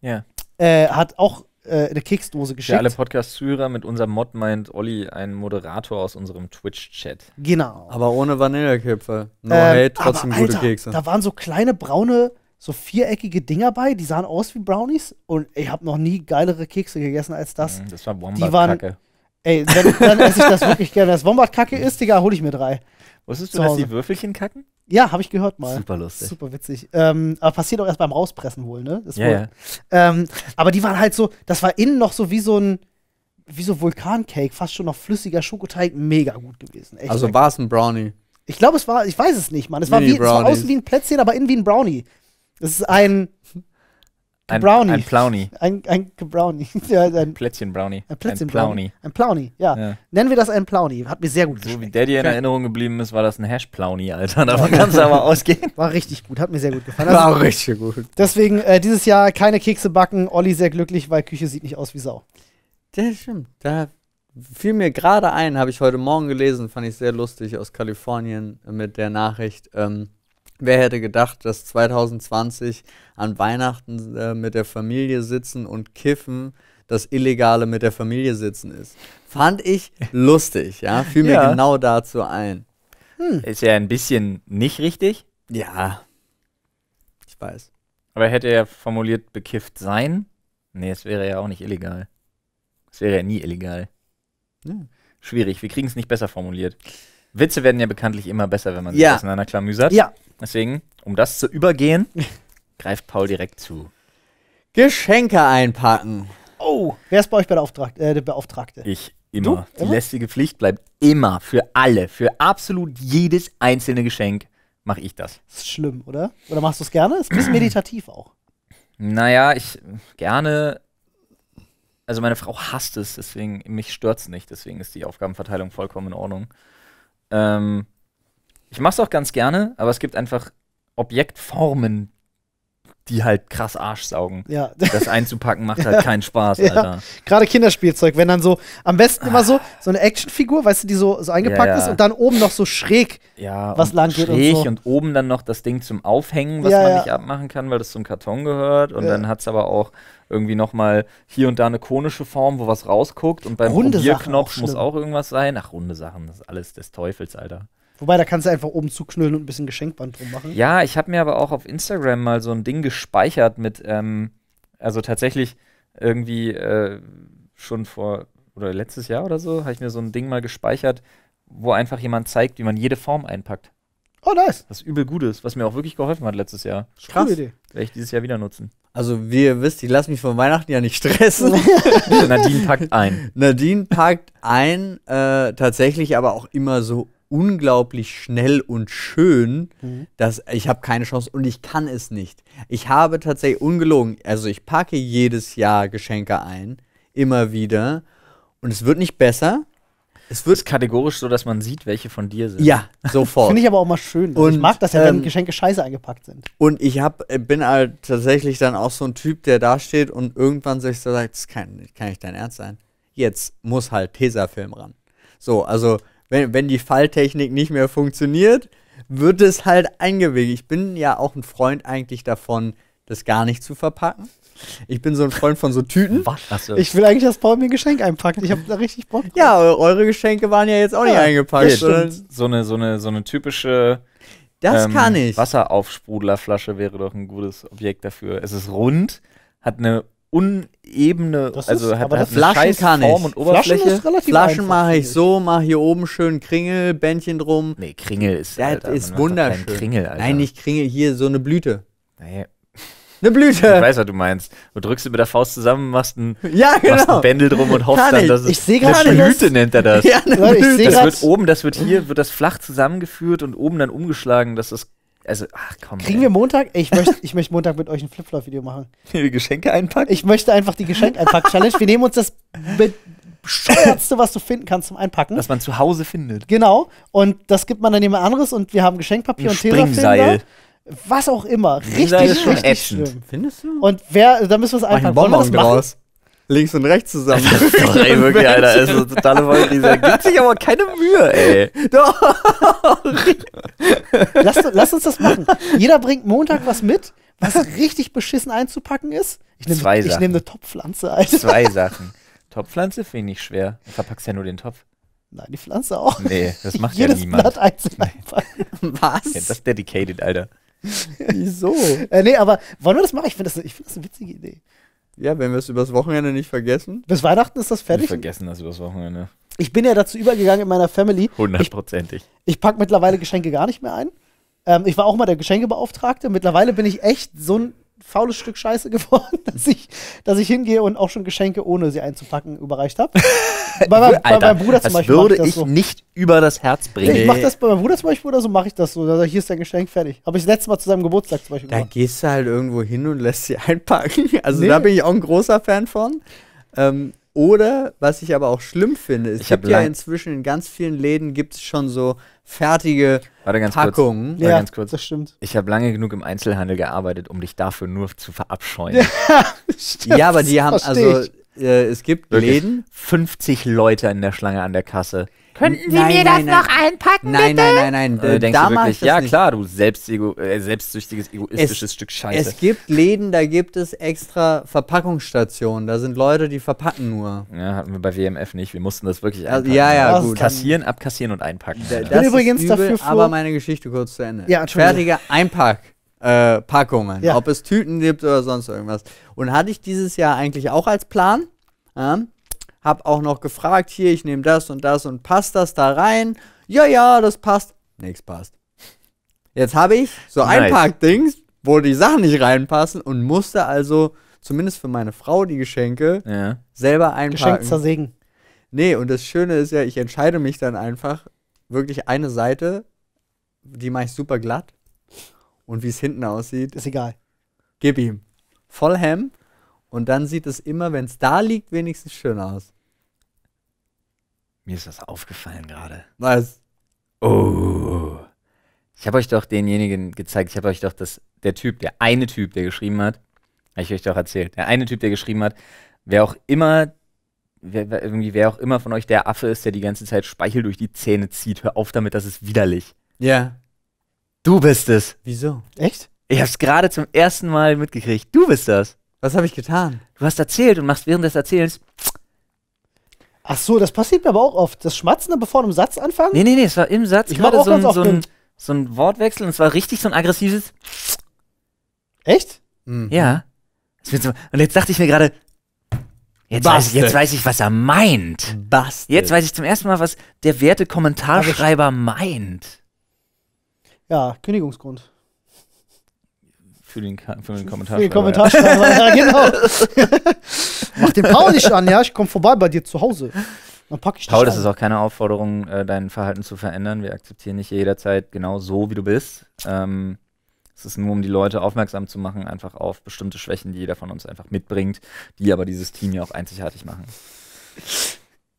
Ja. Äh, hat auch äh, eine Keksdose geschickt. Für alle Podcast-Zuhörer mit unserem Mod meint Olli einen Moderator aus unserem Twitch-Chat. Genau. Aber ohne Vanillekipferl. No ähm, hate, trotzdem aber, gute Alter, Kekse. Da waren so kleine braune, so viereckige Dinger bei, die sahen aus wie Brownies und ich habe noch nie geilere Kekse gegessen als das. Mhm, das war Wombat-Kacke. Ey, dann, dann esse ich das wirklich gerne. Wenn das Wombat-Kacke ist, Digga, hole ich mir drei. Wusstest du, dass die Würfelchen kacken? Ja, habe ich gehört mal. Super lustig. Super witzig. Ähm, aber passiert auch erst beim Rauspressen wohl, ne? Das ja, ja. Ähm, aber die waren halt so, das war innen noch so wie so ein wie so Vulkancake, fast schon noch flüssiger Schokoteig, mega gut gewesen. Echt also war es ein Brownie? Ich glaube, es war, ich weiß es nicht, Mann. Es war, wie, es war außen wie ein Plätzchen, aber innen wie ein Brownie. Es ist ein ein Brownie. Ein Plowny. Ein, ein Brownie. Ja, ein Plätzchen Brownie. Ein Plätzchen ein Brownie. Ein Plowny, ja. ja. Nennen wir das ein Plowny. Hat mir sehr gut gefallen. So wie der dir in Erinnerung geblieben ist, war das ein Hash Plowny, Alter. Davon kannst du aber ausgehen. War richtig gut. Hat mir sehr gut gefallen. Also war auch richtig gut. Deswegen äh, dieses Jahr keine Kekse backen. Olli sehr glücklich, weil Küche sieht nicht aus wie Sau. Das stimmt. Da fiel mir gerade ein, habe ich heute Morgen gelesen, fand ich sehr lustig aus Kalifornien mit der Nachricht. Ähm, Wer hätte gedacht, dass 2020 an Weihnachten äh, mit der Familie sitzen und kiffen das Illegale mit der Familie sitzen ist? Fand ich lustig, ja. Fiel mir ja. genau dazu ein. Hm. Ist ja ein bisschen nicht richtig. Ja. Ich weiß. Aber hätte er formuliert bekifft sein? Nee, es wäre ja auch nicht illegal. Es wäre ja nie illegal. Hm. Schwierig, wir kriegen es nicht besser formuliert. Witze werden ja bekanntlich immer besser, wenn man sie auseinanderklamüsert. Ja. Deswegen, um das zu übergehen, greift Paul direkt zu. Geschenke einpacken. Oh, wer ist bei euch bei der, Auftrag äh, der Beauftragte? Ich immer. Du? Die immer? lästige Pflicht bleibt immer für alle, für absolut jedes einzelne Geschenk mache ich das. Das ist schlimm, oder? Oder machst du es gerne? Ist ein bisschen meditativ auch. Naja, ich gerne. Also meine Frau hasst es, deswegen mich es nicht. Deswegen ist die Aufgabenverteilung vollkommen in Ordnung. Ähm, ich mache es auch ganz gerne, aber es gibt einfach Objektformen, die halt krass Arsch saugen. Ja. Das einzupacken macht halt keinen Spaß, ja. Alter. Gerade Kinderspielzeug, wenn dann so, am besten immer so, so eine Actionfigur, weißt du, die so, so eingepackt ja, ist und dann oben noch so schräg was lang geht. Schräg und, so. und oben dann noch das Ding zum Aufhängen, was man nicht abmachen kann, weil das zum Karton gehört. Und dann hat es aber auch irgendwie nochmal hier und da eine konische Form, wo was rausguckt. Und beim runde Probierknopf muss auch irgendwas sein. Ach, runde Sachen, das ist alles des Teufels, Alter. Wobei, da kannst du einfach oben zuknüllen und ein bisschen Geschenkband drum machen. Ja, ich habe mir aber auch auf Instagram mal so ein Ding gespeichert mit, ähm, also tatsächlich irgendwie äh, schon vor, oder letztes Jahr oder so, habe ich mir so ein Ding mal gespeichert, wo einfach jemand zeigt, wie man jede Form einpackt. Oh, nice. Was übel gut ist, was mir auch wirklich geholfen hat letztes Jahr. Krass. Idee. Werde ich dieses Jahr wieder nutzen. Also, wie ihr wisst, ich lasse mich von Weihnachten ja nicht stressen. Nadine packt ein. Nadine packt ein, äh, tatsächlich aber auch immer so unglaublich schnell und schön, mhm. dass ich habe keine Chance und ich kann es nicht. Ich habe tatsächlich ungelogen, also ich packe jedes Jahr Geschenke ein, immer wieder und es wird nicht besser. Es wird kategorisch so, dass man sieht, welche von dir sind. Ja, sofort. Finde ich aber auch mal schön. Also und, ich mag dass ja, wenn ähm, Geschenke scheiße eingepackt sind. Und ich hab, äh, bin halt tatsächlich dann auch so ein Typ, der da steht und irgendwann sich so sagt, das kann, kann nicht dein Ernst sein. Jetzt muss halt Tesafilm ran. So, also wenn, wenn die Falltechnik nicht mehr funktioniert, wird es halt eingewickelt. Ich bin ja auch ein Freund eigentlich davon, das gar nicht zu verpacken. Ich bin so ein Freund von so Tüten. Was? Ich will eigentlich, dass Paul mir ein Geschenk einpackt. Ich habe da richtig Bock. Drauf. Ja, eure Geschenke waren ja jetzt auch ja, nicht eingepackt. Ja, so, eine, so, eine, so eine typische das ähm, kann ich. Wasseraufsprudlerflasche wäre doch ein gutes Objekt dafür. Es ist rund, hat eine unebene, das also ist, hat, hat Flaschen kann ich. und Oberfläche. Flaschen, ist relativ Flaschen mache ich so, mache hier oben schön Kringel, Bändchen drum. Nee, Kringel ist Das Alter, ist wunderschön. Kringel, Alter. Nein, nicht Kringel, hier so eine Blüte. Nee. Eine Blüte. Ich weiß, was du meinst. Du drückst sie mit der Faust zusammen, machst ein, ja, genau. machst ein genau. Bändel drum und hoffst dann, dass es ich seh eine Blüte das. nennt er das. Ja, eine Blüte. Das wird oben, das wird hier, wird das flach zusammengeführt und oben dann umgeschlagen, dass das also, ach komm. Kriegen ey. wir Montag? Ich möchte, ich möchte Montag mit euch ein Flipflop-Video machen. Die Geschenke einpacken? Ich möchte einfach die Geschenke einpacken. Challenge. Wir nehmen uns das bescheuertste, was du finden kannst zum Einpacken. Was man zu Hause findet. Genau. Und das gibt man dann jemand anderes und wir haben Geschenkpapier ein und Springseil. was auch immer. Richtig, ist richtig schlimm. Findest du? Und wer, da müssen wir es einfach. Wollen wir das machen? Raus links und rechts zusammen. Also, das Doch, ey, wirklich, Alter, ist eine also, totale Vollkrise. Gibt sich aber keine Mühe, ey. Doch. lass, lass uns das machen. Jeder bringt Montag was mit, was richtig beschissen einzupacken ist. Ich nehme ne, ich nehme eine Topfpflanze, Alter. Zwei Sachen. Topfpflanze finde ich schwer. Du verpackst ja nur den Topf. Nein, die Pflanze auch. Nee, das macht Jedes ja niemand. Blatt einzeln einpacken. Was? Ja, das ist dedicated, Alter. Wieso? äh, nee, aber wollen wir das machen? Ich finde das, find das eine witzige Idee. Ja, wenn wir es übers Wochenende nicht vergessen. Bis Weihnachten ist das fertig. Wir vergessen das übers Wochenende. Ich bin ja dazu übergegangen in meiner Family. Hundertprozentig. Ich, ich packe mittlerweile Geschenke gar nicht mehr ein. Ähm, ich war auch mal der Geschenkebeauftragte. Mittlerweile bin ich echt so ein faules Stück Scheiße geworden, dass ich, dass ich hingehe und auch schon Geschenke, ohne sie einzupacken, überreicht habe. bei, bei meinem Bruder zum Beispiel. Das würde ich, das so. nicht über das Herz bringen. Nee, ich mache das bei meinem Bruder zum Beispiel oder so, mache ich das so. Dann sag hier ist dein Geschenk, fertig. Habe ich das letzte Mal zu seinem Geburtstag zum Beispiel da gemacht. Da gehst du halt irgendwo hin und lässt sie einpacken. Also nee. da bin ich auch ein großer Fan von. Ähm, oder, was ich aber auch schlimm finde, ist, ich gibt ja inzwischen in ganz vielen Läden gibt es schon so fertige Warte, ganz Packungen. Kurz. Warte, ja, ganz kurz. das stimmt. Ich habe lange genug im Einzelhandel gearbeitet, um dich dafür nur zu verabscheuen. Ja, stimmt, ja aber die haben, also äh, es gibt Wirklich? Läden. 50 Leute in der Schlange an der Kasse. Könnten Sie nein, mir nein, das nein. noch einpacken, nein, bitte? Nein, nein, nein, äh, äh, nein. damals wirklich, ja nicht. klar, du selbst äh, selbstsüchtiges, egoistisches es, Stück Scheiße. Es gibt Läden, da gibt es extra Verpackungsstationen. Da sind Leute, die verpacken nur. Ja, hatten wir bei WMF nicht. Wir mussten das wirklich also, einpacken. Also, ja, ja, also, gut. Kassieren, abkassieren und einpacken. Da, das bin übrigens übel, dafür vor... Aber meine Geschichte kurz zu Ende. Ja, Fertige Einpackpackungen. Äh, ja. ob es Tüten gibt oder sonst irgendwas. Und hatte ich dieses Jahr eigentlich auch als Plan. Ja? habe auch noch gefragt, hier, ich nehme das und das und passt das da rein? Ja, ja, das passt. Nichts passt. Jetzt habe ich so nice. ein paar Dings, wo die Sachen nicht reinpassen und musste also zumindest für meine Frau die Geschenke ja. selber einpacken. Geschenk zersägen. Nee, und das Schöne ist ja, ich entscheide mich dann einfach wirklich eine Seite, die mache ich super glatt und wie es hinten aussieht. Ist egal. Gib ihm. Voll Hemd. Und dann sieht es immer, wenn es da liegt, wenigstens schön aus. Mir ist was aufgefallen gerade. Nice. Oh. Ich habe euch doch denjenigen gezeigt. Ich habe euch doch das, der Typ, der eine Typ, der geschrieben hat, habe ich euch doch erzählt. Der eine Typ, der geschrieben hat, wer auch immer, wer, irgendwie wer auch immer von euch der Affe ist, der die ganze Zeit Speichel durch die Zähne zieht, hör auf damit, das ist widerlich. Ja. Du bist es. Wieso? Echt? Ich hab's gerade zum ersten Mal mitgekriegt. Du bist das. Was habe ich getan? Du hast erzählt und machst während des Erzählens Ach so, das passiert mir aber auch oft. Das Schmatzen bevor einem Satz anfangen? Nee, nee, nee, es war im Satz. Ich hatte so ein, so, ein, so ein Wortwechsel und es war richtig so ein aggressives. Echt? Mhm. Ja. Und jetzt dachte ich mir gerade, Jetzt weiß, jetzt weiß, ich, was er meint. Bastelt. Jetzt weiß ich zum ersten Mal, was der werte Kommentarschreiber meint. Ja, Kündigungsgrund. Für den, für den Kommentarschreiber. Für den Kommentarschreiber, ja, genau. Mach den Paul nicht an, ja? Ich komme vorbei bei dir zu Hause. Dann packe ich Paul, das ist auch keine Aufforderung, äh, dein Verhalten zu verändern. Wir akzeptieren dich jederzeit genau so, wie du bist. Ähm, es ist nur, um die Leute aufmerksam zu machen, einfach auf bestimmte Schwächen, die jeder von uns einfach mitbringt, die aber dieses Team ja auch einzigartig machen.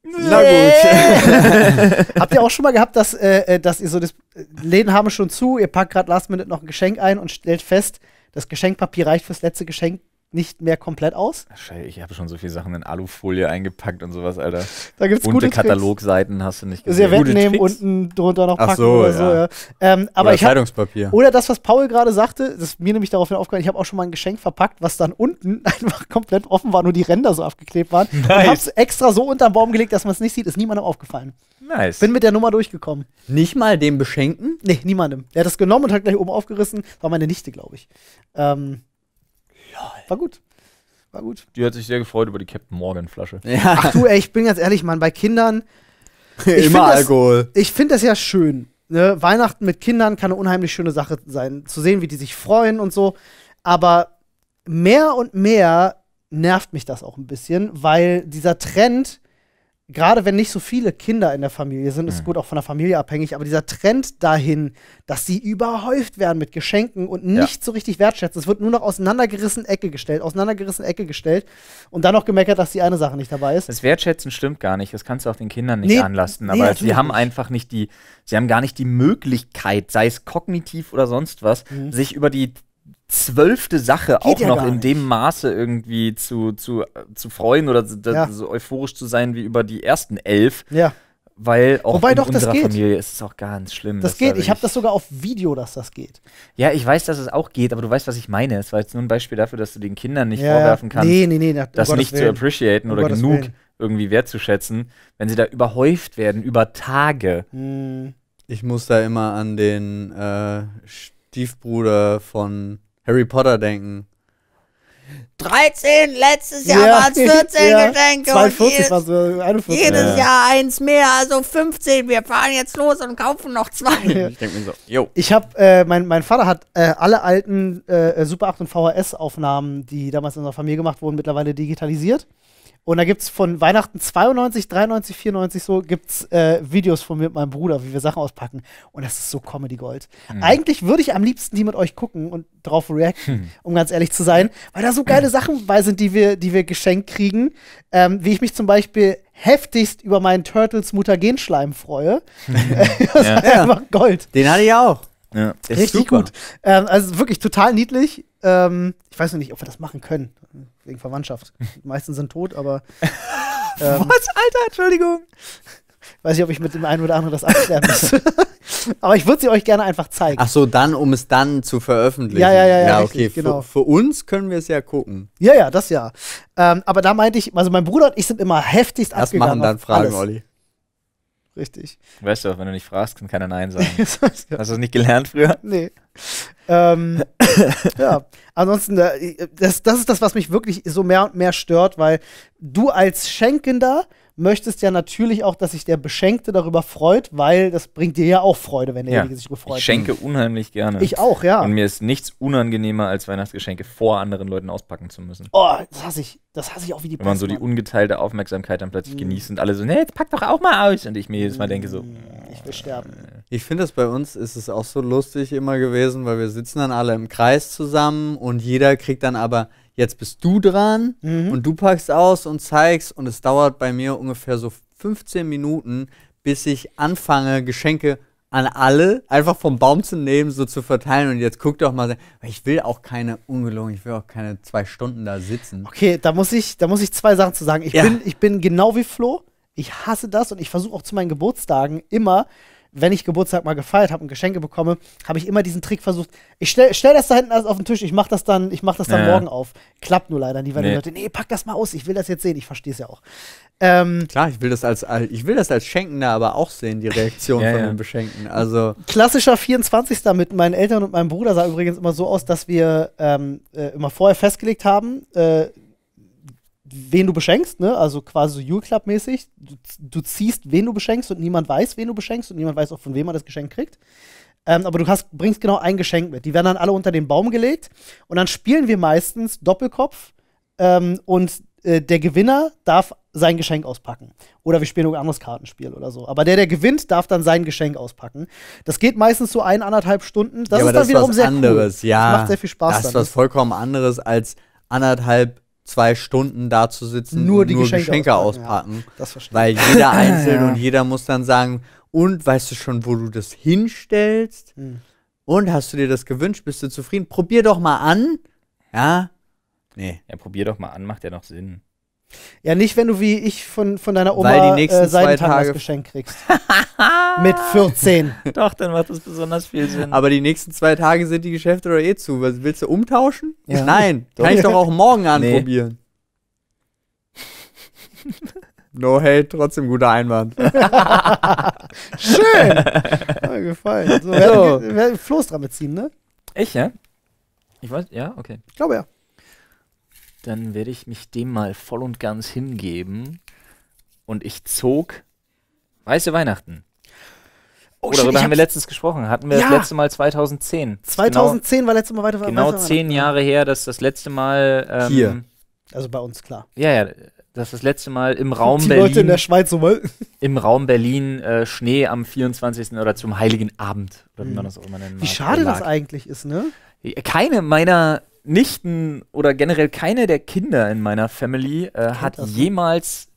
Na gut. Habt ihr auch schon mal gehabt, dass, äh, äh dass ihr so das äh, Läden haben schon zu, ihr packt gerade Last Minute noch ein Geschenk ein und stellt fest, das Geschenkpapier reicht fürs letzte Geschenk nicht mehr komplett aus. Scheiße, ich habe schon so viele Sachen in Alufolie eingepackt und sowas, Alter. Da gibt es gute Katalogseiten hast du nicht gesehen. Sehr wegnehmen, unten drunter noch packen Ach so, oder so. Ja. Ähm, aber oder ich Zeitungspapier. Hab, oder das, was Paul gerade sagte, das ist mir nämlich daraufhin aufgefallen, ich habe auch schon mal ein Geschenk verpackt, was dann unten einfach komplett offen war, nur die Ränder so abgeklebt waren. Nice. Und es extra so unter den Baum gelegt, dass man es nicht sieht, ist niemandem aufgefallen. Nice. Bin mit der Nummer durchgekommen. Nicht mal dem Beschenken? Nee, niemandem. Der hat das genommen und hat gleich oben aufgerissen. War meine Nichte, glaube ich. Ähm, war gut. War gut. Die hat sich sehr gefreut über die Captain Morgan Flasche. Ja. Ach du, ey, ich bin ganz ehrlich, Mann, bei Kindern. Immer das, Alkohol. Ich finde das ja schön. Ne? Weihnachten mit Kindern kann eine unheimlich schöne Sache sein. Zu sehen, wie die sich freuen und so. Aber mehr und mehr nervt mich das auch ein bisschen, weil dieser Trend, gerade wenn nicht so viele Kinder in der Familie sind, ist mhm. gut auch von der Familie abhängig, aber dieser Trend dahin, dass sie überhäuft werden mit Geschenken und nicht ja. so richtig wertschätzt. Es wird nur noch auseinandergerissen Ecke gestellt, auseinandergerissen Ecke gestellt und dann noch gemeckert, dass die eine Sache nicht dabei ist. Das Wertschätzen stimmt gar nicht, das kannst du auch den Kindern nicht nee, anlasten, aber nee, sie haben einfach nicht die, sie haben gar nicht die Möglichkeit, sei es kognitiv oder sonst was, mhm. sich über die zwölfte Sache Geht auch ja noch in dem Maße irgendwie zu, zu, zu freuen oder ja. so euphorisch zu sein wie über die ersten elf. Ja weil auch Wobei in doch, unserer Familie ist es auch ganz schlimm. Das geht. Da ich habe das sogar auf Video, dass das geht. Ja, ich weiß, dass es auch geht, aber du weißt, was ich meine. Es war jetzt nur ein Beispiel dafür, dass du den Kindern nicht ja, vorwerfen kannst, nee, nee, nee, das, das nicht Willen. zu appreciaten oder genug irgendwie wertzuschätzen, wenn sie da überhäuft werden über Tage. Hm. Ich muss da immer an den äh, Stiefbruder von Harry Potter denken. 13, letztes Jahr ja, waren es 14 ja, Geschenke. 42 war es 41. Jedes ja. Jahr eins mehr, also 15. Wir fahren jetzt los und kaufen noch zwei. Ich denke mir so, yo. Ich habe, äh, mein, mein Vater hat äh, alle alten äh, Super 8 und VHS-Aufnahmen, die damals in unserer Familie gemacht wurden, mittlerweile digitalisiert. Und da gibt es von Weihnachten 92, 93, 94 so, gibt es äh, Videos von mir und meinem Bruder, wie wir Sachen auspacken. Und das ist so Comedy Gold. Mhm. Eigentlich würde ich am liebsten die mit euch gucken und drauf reacten, mhm. um ganz ehrlich zu sein, weil da so geile mhm. Sachen bei sind, die wir, die wir geschenkt kriegen. Ähm, wie ich mich zum Beispiel heftigst über meinen Turtles Mutagenschleim freue. das ja. ist einfach Gold. Den hatte ich auch. Ja, Richtig super. gut. Ähm, also wirklich total niedlich. Ähm, ich weiß noch nicht, ob wir das machen können. Wegen Verwandtschaft. Die meisten sind tot, aber. Ähm, Was, Alter? Entschuldigung. Weiß nicht, ob ich mit dem einen oder anderen das abklären muss. aber ich würde sie euch gerne einfach zeigen. Ach so, dann, um es dann zu veröffentlichen. Ja, ja, ja. ja, ja okay, richtig, genau. Für, für, uns können wir es ja gucken. Ja, ja, das ja. Ähm, aber da meinte ich, also mein Bruder und ich sind immer heftigst Erst abgegangen. Das machen, dann fragen, alles. Olli. Richtig. Weißt du, wenn du nicht fragst, kann keiner Nein sagen. Hast du das nicht gelernt früher? Nee. ähm, ja, ansonsten, das, das ist das, was mich wirklich so mehr und mehr stört, weil du als Schenkender möchtest ja natürlich auch, dass sich der Beschenkte darüber freut, weil das bringt dir ja auch Freude, wenn derjenige ja. sich darüber freut. Ich schenke unheimlich gerne. Ich auch, ja. Und mir ist nichts unangenehmer, als Weihnachtsgeschenke vor anderen Leuten auspacken zu müssen. Oh, das hasse ich. Das hasse ich auch wie die Wenn man so die ungeteilte Aufmerksamkeit dann plötzlich mhm. genießt und alle so, ne, jetzt pack doch auch mal aus. Und ich mir jedes Mal denke so, hm, ich will sterben. Äh. Ich finde das bei uns ist es auch so lustig immer gewesen, weil wir sitzen dann alle im Kreis zusammen und jeder kriegt dann aber jetzt bist du dran mhm. und du packst aus und zeigst und es dauert bei mir ungefähr so 15 Minuten, bis ich anfange, Geschenke an alle einfach vom Baum zu nehmen, so zu verteilen und jetzt guck doch mal, ich will auch keine ungelogen, ich will auch keine zwei Stunden da sitzen. Okay, da muss ich, da muss ich zwei Sachen zu sagen. Ich, ja. bin, ich bin genau wie Flo, ich hasse das und ich versuche auch zu meinen Geburtstagen immer wenn ich Geburtstag mal gefeiert habe und Geschenke bekomme, habe ich immer diesen Trick versucht. Ich stell, stell das da hinten alles auf den Tisch, ich mache das dann, ich mach das dann ja. morgen auf. Klappt nur leider nie, weil nee. die Leute, nee, pack das mal aus, ich will das jetzt sehen, ich verstehe es ja auch. Ähm, Klar, ich will das als ich will das als Schenkender aber auch sehen, die Reaktion ja, von ja. den Beschenken. Also klassischer 24. mit meinen Eltern und meinem Bruder sah übrigens immer so aus, dass wir ähm, äh, immer vorher festgelegt haben. Äh, wen du beschenkst, ne? Also quasi so Jule Club mäßig. Du, du, ziehst, wen du beschenkst und niemand weiß, wen du beschenkst und niemand weiß auch, von wem man das Geschenk kriegt. Ähm, aber du hast, bringst genau ein Geschenk mit. Die werden dann alle unter den Baum gelegt und dann spielen wir meistens Doppelkopf ähm, und äh, der Gewinner darf sein Geschenk auspacken. Oder wir spielen irgendein anderes Kartenspiel oder so. Aber der, der gewinnt, darf dann sein Geschenk auspacken. Das geht meistens so ein, anderthalb Stunden. Das ja, ist dann das wiederum sehr anderes. cool. Ja, das macht sehr viel Spaß. Das ist was vollkommen anderes als anderthalb Stunden zwei Stunden da zu sitzen nur die nur Geschenke, Geschenke auspacken. auspacken ah, ja, weil jeder einzeln ja. und jeder muss dann sagen, und weißt du schon, wo du das hinstellst? Hm. Und hast du dir das gewünscht? Bist du zufrieden? Probier doch mal an. Ja? Nee. Ja, probier doch mal an, macht ja noch Sinn. Ja, nicht, wenn du wie ich von, von deiner Oma Weil die nächsten äh, zwei Tage Geschenk kriegst. Mit 14. Doch, dann macht das besonders viel Sinn. Aber die nächsten zwei Tage sind die Geschäfte doch eh zu. willst du umtauschen? Ja. Nein, kann ich doch auch morgen anprobieren. Nee. No hate, trotzdem guter Einwand. Schön. mir gefallen. So, wir so. Floß dran beziehen, ne? Ich, ja? Ich weiß, ja, okay. Ich glaube ja dann werde ich mich dem mal voll und ganz hingeben. Und ich zog Weiße Weihnachten. Oh, Oder darüber haben wir letztens gesprochen. Hatten wir ja. das letzte Mal 2010. 2010 genau, war letztes Mal weiter Genau zehn Jahre her, dass das letzte Mal. Ähm, Hier. Also bei uns, klar. Ja, ja. Dass das letzte Mal im Raum Die Berlin. Leute in der Schweiz so wollten. Im Raum Berlin äh, Schnee am 24. oder zum Heiligen Abend. Oder wie man hm. das auch immer nennen mag. Wie schade das eigentlich ist, ne? Keine meiner Nichten oder generell keine der Kinder in meiner Family äh, hat ne? jemals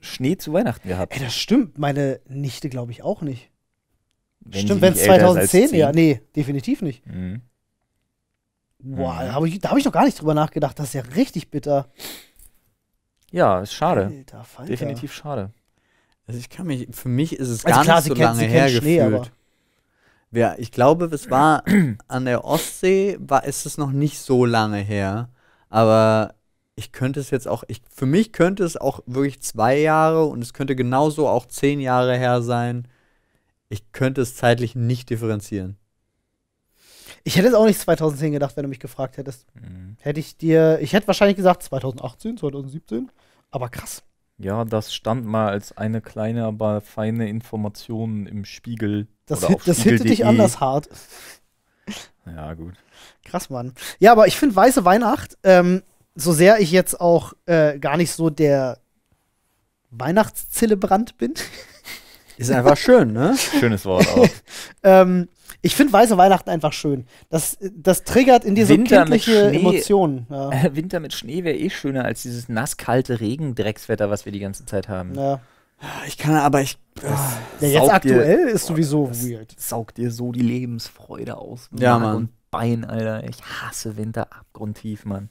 Schnee zu Weihnachten gehabt. Ey, das stimmt. Meine Nichte glaube ich auch nicht. Wenn stimmt, wenn es 2010 ja, nee, definitiv nicht. Mhm. Boah, mhm. da habe ich noch gar nicht drüber nachgedacht. Das ist ja richtig bitter. Ja, ist schade. Alter, Definitiv schade. Also ich kann mich, für mich ist es also gar klar, nicht so kennt, lange her Schnee, gefühlt. Ja, ich glaube, es war an der Ostsee, war, ist es noch nicht so lange her. Aber ich könnte es jetzt auch, ich, für mich könnte es auch wirklich zwei Jahre und es könnte genauso auch zehn Jahre her sein. Ich könnte es zeitlich nicht differenzieren. Ich hätte es auch nicht 2010 gedacht, wenn du mich gefragt hättest. Mhm. Hätte ich dir, ich hätte wahrscheinlich gesagt 2018, 2017, aber krass. Ja, das stand mal als eine kleine, aber feine Information im Spiegel das, hit, das hittet dich e. anders hart. Ja, gut. Krass, Mann. Ja, aber ich finde Weiße Weihnacht, ähm, so sehr ich jetzt auch äh, gar nicht so der Weihnachtszelebrant bin. Ist einfach schön, ne? Schönes Wort auch. ähm, ich finde Weiße Weihnachten einfach schön. Das, das triggert in dir Winter so kindliche Emotionen. Ja. Winter mit Schnee wäre eh schöner als dieses nasskalte Regendreckswetter, was wir die ganze Zeit haben. Ja. Ah, ich kann aber, ich. Ah, ja, jetzt aktuell dir, ist sowieso boah, weird. Saugt dir so die Lebensfreude aus. Ja, Mann. Und Bein, Alter. Ich hasse Winter abgrundtief, Mann.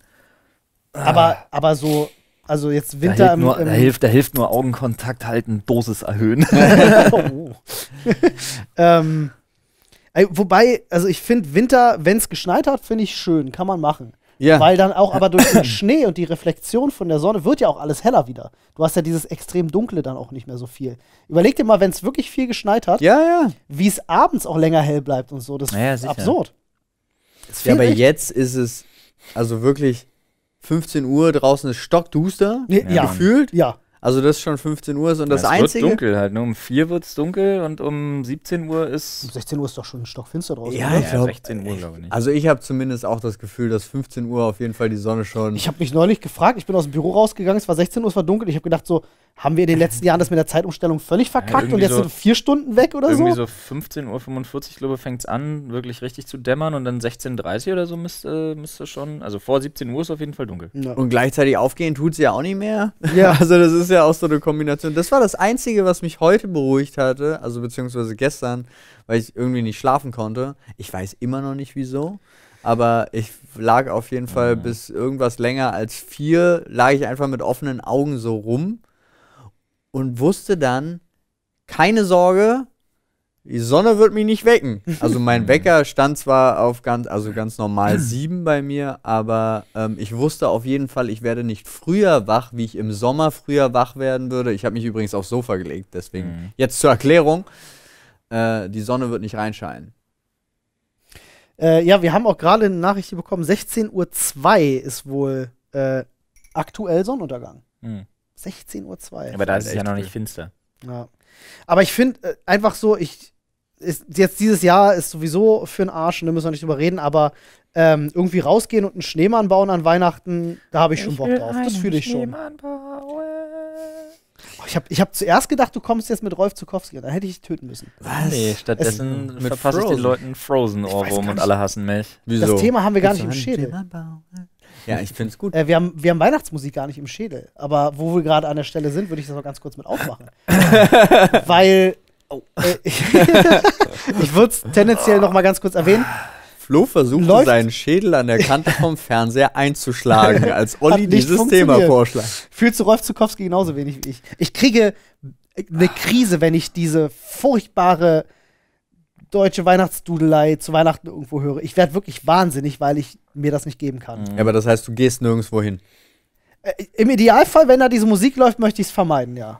Ah. Aber, ah. aber so, also jetzt Winter da hilft, nur, im, im da, hilft, da hilft nur Augenkontakt halten, Dosis erhöhen. oh. ähm, wobei, also ich finde Winter, wenn es geschneit hat, finde ich schön, kann man machen. Ja. Weil dann auch aber durch den Schnee und die Reflexion von der Sonne wird ja auch alles heller wieder. Du hast ja dieses extrem Dunkle dann auch nicht mehr so viel. Überleg dir mal, wenn es wirklich viel geschneit hat, ja, ja. wie es abends auch länger hell bleibt und so. Das naja, ist absurd. Das ja, aber echt. jetzt ist es also wirklich 15 Uhr, draußen ist stockduster, ja. gefühlt. Ja. Also das ist schon 15 Uhr. So und das es Einzige... wird dunkel halt. Ne? Um 4 wird es dunkel und um 17 Uhr ist... Um 16 Uhr ist doch schon ein Stockfinster draußen. Ja, oder? ich glaube... 16 Uhr äh, glaube ich nicht. Also ich habe zumindest auch das Gefühl, dass 15 Uhr auf jeden Fall die Sonne schon... Ich habe mich neulich gefragt. Ich bin aus dem Büro rausgegangen. Es war 16 Uhr, es war dunkel. Ich habe gedacht so, haben wir in den letzten Jahren das mit der Zeitumstellung völlig verkackt ja, und jetzt so sind vier Stunden weg oder irgendwie so? Irgendwie so 15.45 Uhr, glaube ich, fängt es an, wirklich richtig zu dämmern und dann 16.30 Uhr oder so müsste, müsste schon, also vor 17 Uhr ist auf jeden Fall dunkel. Ja. Und gleichzeitig aufgehen tut es ja auch nicht mehr. Ja. Also das ist ja auch so eine Kombination. Das war das Einzige, was mich heute beruhigt hatte, also beziehungsweise gestern, weil ich irgendwie nicht schlafen konnte. Ich weiß immer noch nicht wieso. Aber ich lag auf jeden Fall mhm. bis irgendwas länger als vier, lag ich einfach mit offenen Augen so rum und wusste dann, keine Sorge, die Sonne wird mich nicht wecken. Also mein Wecker stand zwar auf ganz, also ganz normal sieben bei mir, aber ähm, ich wusste auf jeden Fall, ich werde nicht früher wach, wie ich im Sommer früher wach werden würde. Ich habe mich übrigens aufs Sofa gelegt, deswegen mhm. jetzt zur Erklärung. Äh, die Sonne wird nicht reinscheinen. Äh, ja, wir haben auch gerade eine Nachricht bekommen, 16.02 Uhr ist wohl äh, aktuell Sonnenuntergang. Mhm. 16.02 Uhr. Aber da ist es ja noch nicht finster. Ja. Aber ich finde äh, einfach so, ich ist, jetzt dieses Jahr ist sowieso für den Arsch, und da müssen wir nicht drüber reden, aber ähm, irgendwie rausgehen und einen Schneemann bauen an Weihnachten, da habe ich, ich schon Bock drauf. Das fühle ich schon. Oh, ich habe ich hab zuerst gedacht, du kommst jetzt mit Rolf Zukowski und dann hätte ich dich töten müssen. Was? Nee, stattdessen verpasse ich den Leuten Frozen-Ohrwurm und alle hassen mich. Wieso? Das Thema haben wir gar nicht im Schädel. Ja, ich finde es gut. Äh, wir, haben, wir haben Weihnachtsmusik gar nicht im Schädel. Aber wo wir gerade an der Stelle sind, würde ich das noch ganz kurz mit aufmachen. Weil. Oh. Äh, ich würde es tendenziell noch mal ganz kurz erwähnen. Flo versuchte Läuft. seinen Schädel an der Kante vom Fernseher einzuschlagen, als Olli dieses Thema vorschlägt. Fühlst du Rolf Zukowski genauso wenig wie ich? Ich kriege eine Krise, wenn ich diese furchtbare deutsche Weihnachtsdudelei zu Weihnachten irgendwo höre. Ich werde wirklich wahnsinnig, weil ich mir das nicht geben kann. Ja, aber das heißt, du gehst nirgendwo hin. Äh, Im Idealfall, wenn da diese Musik läuft, möchte ich es vermeiden, ja.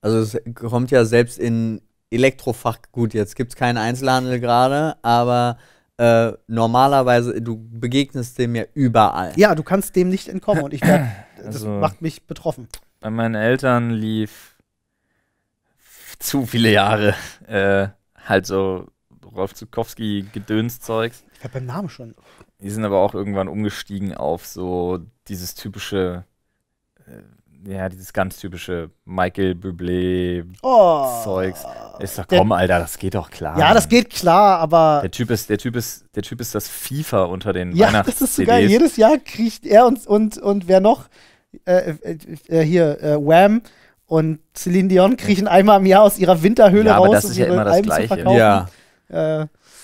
Also es kommt ja selbst in Elektrofach gut. Jetzt gibt es keinen Einzelhandel gerade, aber äh, normalerweise, du begegnest dem ja überall. Ja, du kannst dem nicht entkommen und ich werd, das also, macht mich betroffen. Bei meinen Eltern lief zu viele Jahre äh, halt so Rolf zukowski gedönszeugs Ich glaube, beim Namen schon. Die sind aber auch irgendwann umgestiegen auf so dieses typische, äh, ja, dieses ganz typische Michael Bublé-Zeugs. Oh, ist doch, komm, der, Alter, das geht doch klar. Ja, das geht klar, aber. Der Typ ist, der typ ist, der typ ist das FIFA unter den ja, Weihnachts Das ist sogar, jedes Jahr kriegt er und, und, und wer noch? Äh, äh, äh hier, äh, Wham und Celine Dion kriechen einmal im Jahr aus ihrer Winterhöhle ja, aber raus. Das ist um ja immer das Alben Gleiche. Ja. Äh,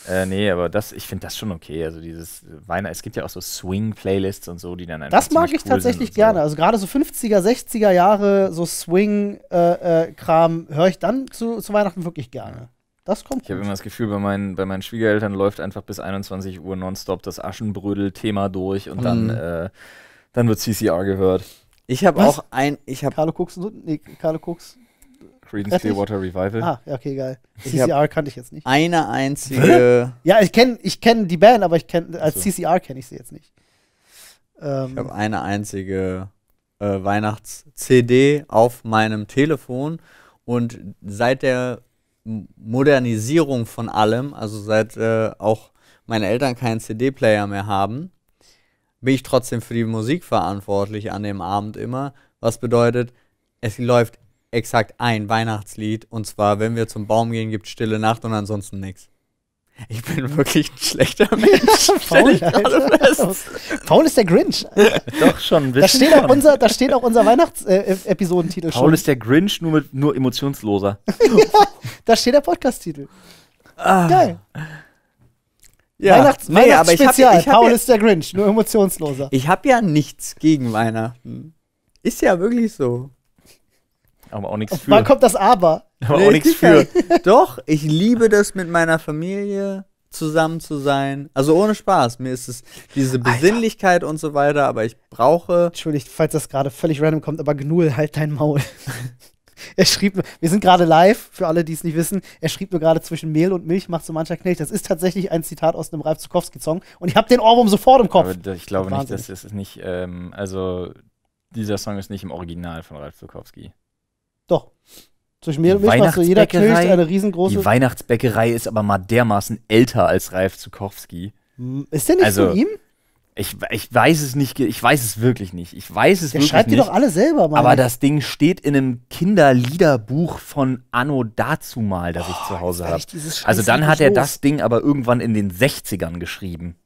äh, nee, aber das, ich finde das schon okay. Also dieses Weihnachten, es gibt ja auch so Swing-Playlists und so, die dann einfach Das mag ich cool tatsächlich gerne. Also gerade so 50er, 60er Jahre, so Swing-Kram äh, äh, höre ich dann zu, zu Weihnachten wirklich gerne. Das kommt. Ich habe immer das Gefühl, bei meinen, bei meinen Schwiegereltern läuft einfach bis 21 Uhr nonstop das Aschenbrödel-Thema durch und mhm. dann, äh, dann wird CCR gehört. Ich habe auch ein, ich habe. Carlo Cooks, nee, Carlo Cooks Creedence Clearwater Revival. Ah, okay, geil. CCR kannte ich jetzt nicht. Eine einzige. ja, ich kenne ich kenn die Band, aber ich kenn, als so. CCR kenne ich sie jetzt nicht. Ähm, ich habe eine einzige äh, Weihnachts-CD auf meinem Telefon und seit der Modernisierung von allem, also seit äh, auch meine Eltern keinen CD-Player mehr haben, bin ich trotzdem für die Musik verantwortlich an dem Abend immer. Was bedeutet, es läuft exakt ein Weihnachtslied. Und zwar, wenn wir zum Baum gehen, gibt stille Nacht und ansonsten nichts. Ich bin wirklich ein schlechter Mensch. Paul, Paul ist der Grinch. Doch schon ein bisschen. Da steht auch unser, da steht auch unser Weihnachtsepisodentitel äh, schon. Paul ist der Grinch, nur, mit, nur emotionsloser. ja, da steht der Podcast-Titel. Ah. Geil. Ja. Weihnachts nee, Weihnachtsspezial. Aber ich hab, ich hab Paul ja, ist der Grinch, nur emotionsloser. Ich habe ja nichts gegen Weihnachten. Ist ja wirklich so. Aber auch nichts für. Wann kommt das Aber? Aber nee, auch nichts für. Doch, ich liebe das mit meiner Familie zusammen zu sein. Also ohne Spaß. Mir ist es diese Besinnlichkeit Alter. und so weiter, aber ich brauche. Entschuldigt, falls das gerade völlig random kommt, aber Gnuel, halt dein Maul. er schrieb, mir, wir sind gerade live, für alle, die es nicht wissen, er schrieb nur gerade zwischen Mehl und Milch macht so mancher Knecht. Das ist tatsächlich ein Zitat aus einem Ralf Zukowski-Song und ich habe den Ohrwurm sofort im Kopf. Aber ich glaube das nicht, dass das ist nicht, ähm, also dieser Song ist nicht im Original von Ralf Zukowski. Zwischen mir und mich machst du jeder Knilch eine riesengroße. Die Weihnachtsbäckerei ist aber mal dermaßen älter als Ralf Zukowski. Ist der nicht also, von ihm? Ich, ich weiß es nicht, ich weiß es wirklich nicht. Ich weiß es der wirklich schreibt nicht. Schreibt die doch alle selber mal. Aber das Ding steht in einem Kinderliederbuch von Anno dazumal, das oh, ich zu Hause habe. Also dann hat er los. das Ding aber irgendwann in den 60ern geschrieben.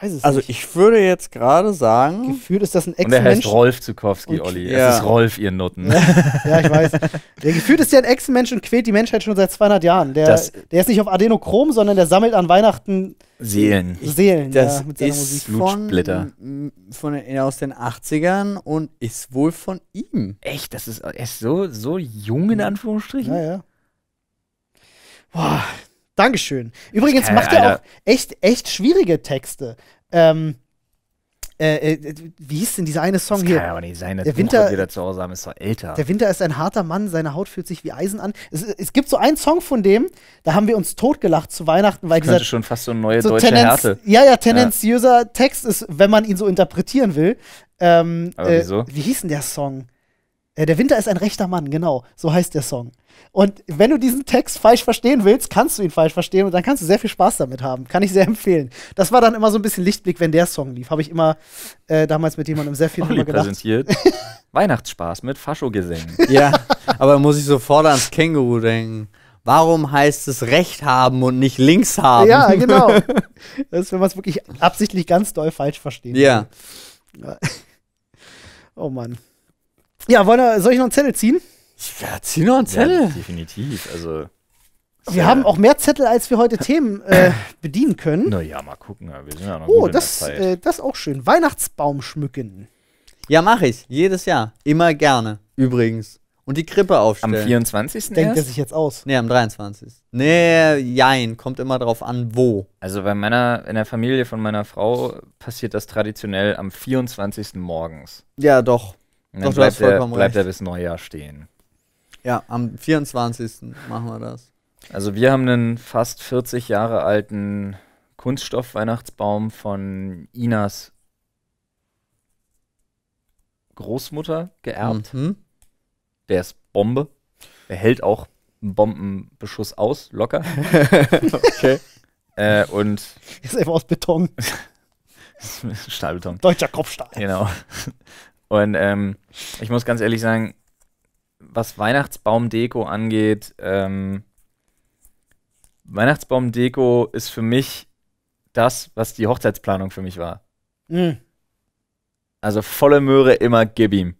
weiß es also nicht. Also ich würde jetzt gerade sagen. Gefühlt ist das ein Ex-Mensch. Und der heißt Rolf Zukowski, Olli. Ja. Es ist Rolf, ihr Nutten. ja, ich weiß. Der gefühlt ist ja ein Ex-Mensch und quält die Menschheit schon seit 200 Jahren. Der, das der ist nicht auf Adenochrom, sondern der sammelt an Weihnachten Seelen. Seelen, das ja, mit ist Musik. Blutsplitter. von, von, aus den 80ern und ist wohl von ihm. Echt? Das ist, er ist so, so jung in mhm. Anführungsstrichen? Ja, ja. Boah, Dankeschön. Übrigens Keine macht er auch echt, echt schwierige Texte. Ähm, äh, äh, wie hieß denn dieser eine Song das hier? Kann aber nicht sein, dass der Winter wieder zu Hause haben, ist doch älter. Der Winter ist ein harter Mann, seine Haut fühlt sich wie Eisen an. Es, es gibt so einen Song von dem, da haben wir uns totgelacht zu Weihnachten, weil das dieser schon fast so eine neue so deutsche Tendenz, Härte. Ja, ja, tendenziöser ja. Text ist, wenn man ihn so interpretieren will. Ähm, aber äh, wieso? Äh, wie hieß denn der Song? Äh, der Winter ist ein rechter Mann, genau. So heißt der Song. Und wenn du diesen Text falsch verstehen willst, kannst du ihn falsch verstehen und dann kannst du sehr viel Spaß damit haben. Kann ich sehr empfehlen. Das war dann immer so ein bisschen Lichtblick, wenn der Song lief. Habe ich immer äh, damals mit jemandem sehr viel Olli gedacht. präsentiert Weihnachtsspaß mit Faschogesängen. ja, aber muss ich sofort ans Känguru denken. Warum heißt es Recht haben und nicht links haben? Ja, genau. Das ist, wenn man es wirklich absichtlich ganz doll falsch versteht. Ja. ja. Oh Mann. Ja, wollen wir, soll ich noch einen Zettel ziehen? Ja, zieh noch einen Zettel. Ja, definitiv. Also. Wir haben auch mehr Zettel, als wir heute Themen äh, bedienen können. Naja, mal gucken. Wir sind ja noch oh, das, äh, das ist auch schön. Weihnachtsbaum schmücken. Ja, mache ich. Jedes Jahr. Immer gerne. Übrigens. Und die Krippe aufstellen. Am 24. Denkt erst? er sich jetzt aus? Nee, am 23. Nee, jein. Kommt immer drauf an, wo. Also bei meiner, in der Familie von meiner Frau passiert das traditionell am 24. morgens. Ja, doch. Und dann Doch, bleibt, er, bleibt er bis Neujahr stehen. Ja, am 24. machen wir das. Also wir haben einen fast 40 Jahre alten Kunststoff-Weihnachtsbaum von Inas Großmutter geerbt. Mhm. Der ist Bombe. Er hält auch einen Bombenbeschuss aus, locker. okay. äh, und. Ist einfach aus Beton. Stahlbeton. Deutscher Kopfstahl. Genau. Und ähm, ich muss ganz ehrlich sagen, was Weihnachtsbaumdeko angeht, ähm, Weihnachtsbaumdeko ist für mich das, was die Hochzeitsplanung für mich war. Mhm. Also volle Möhre immer gib ihm.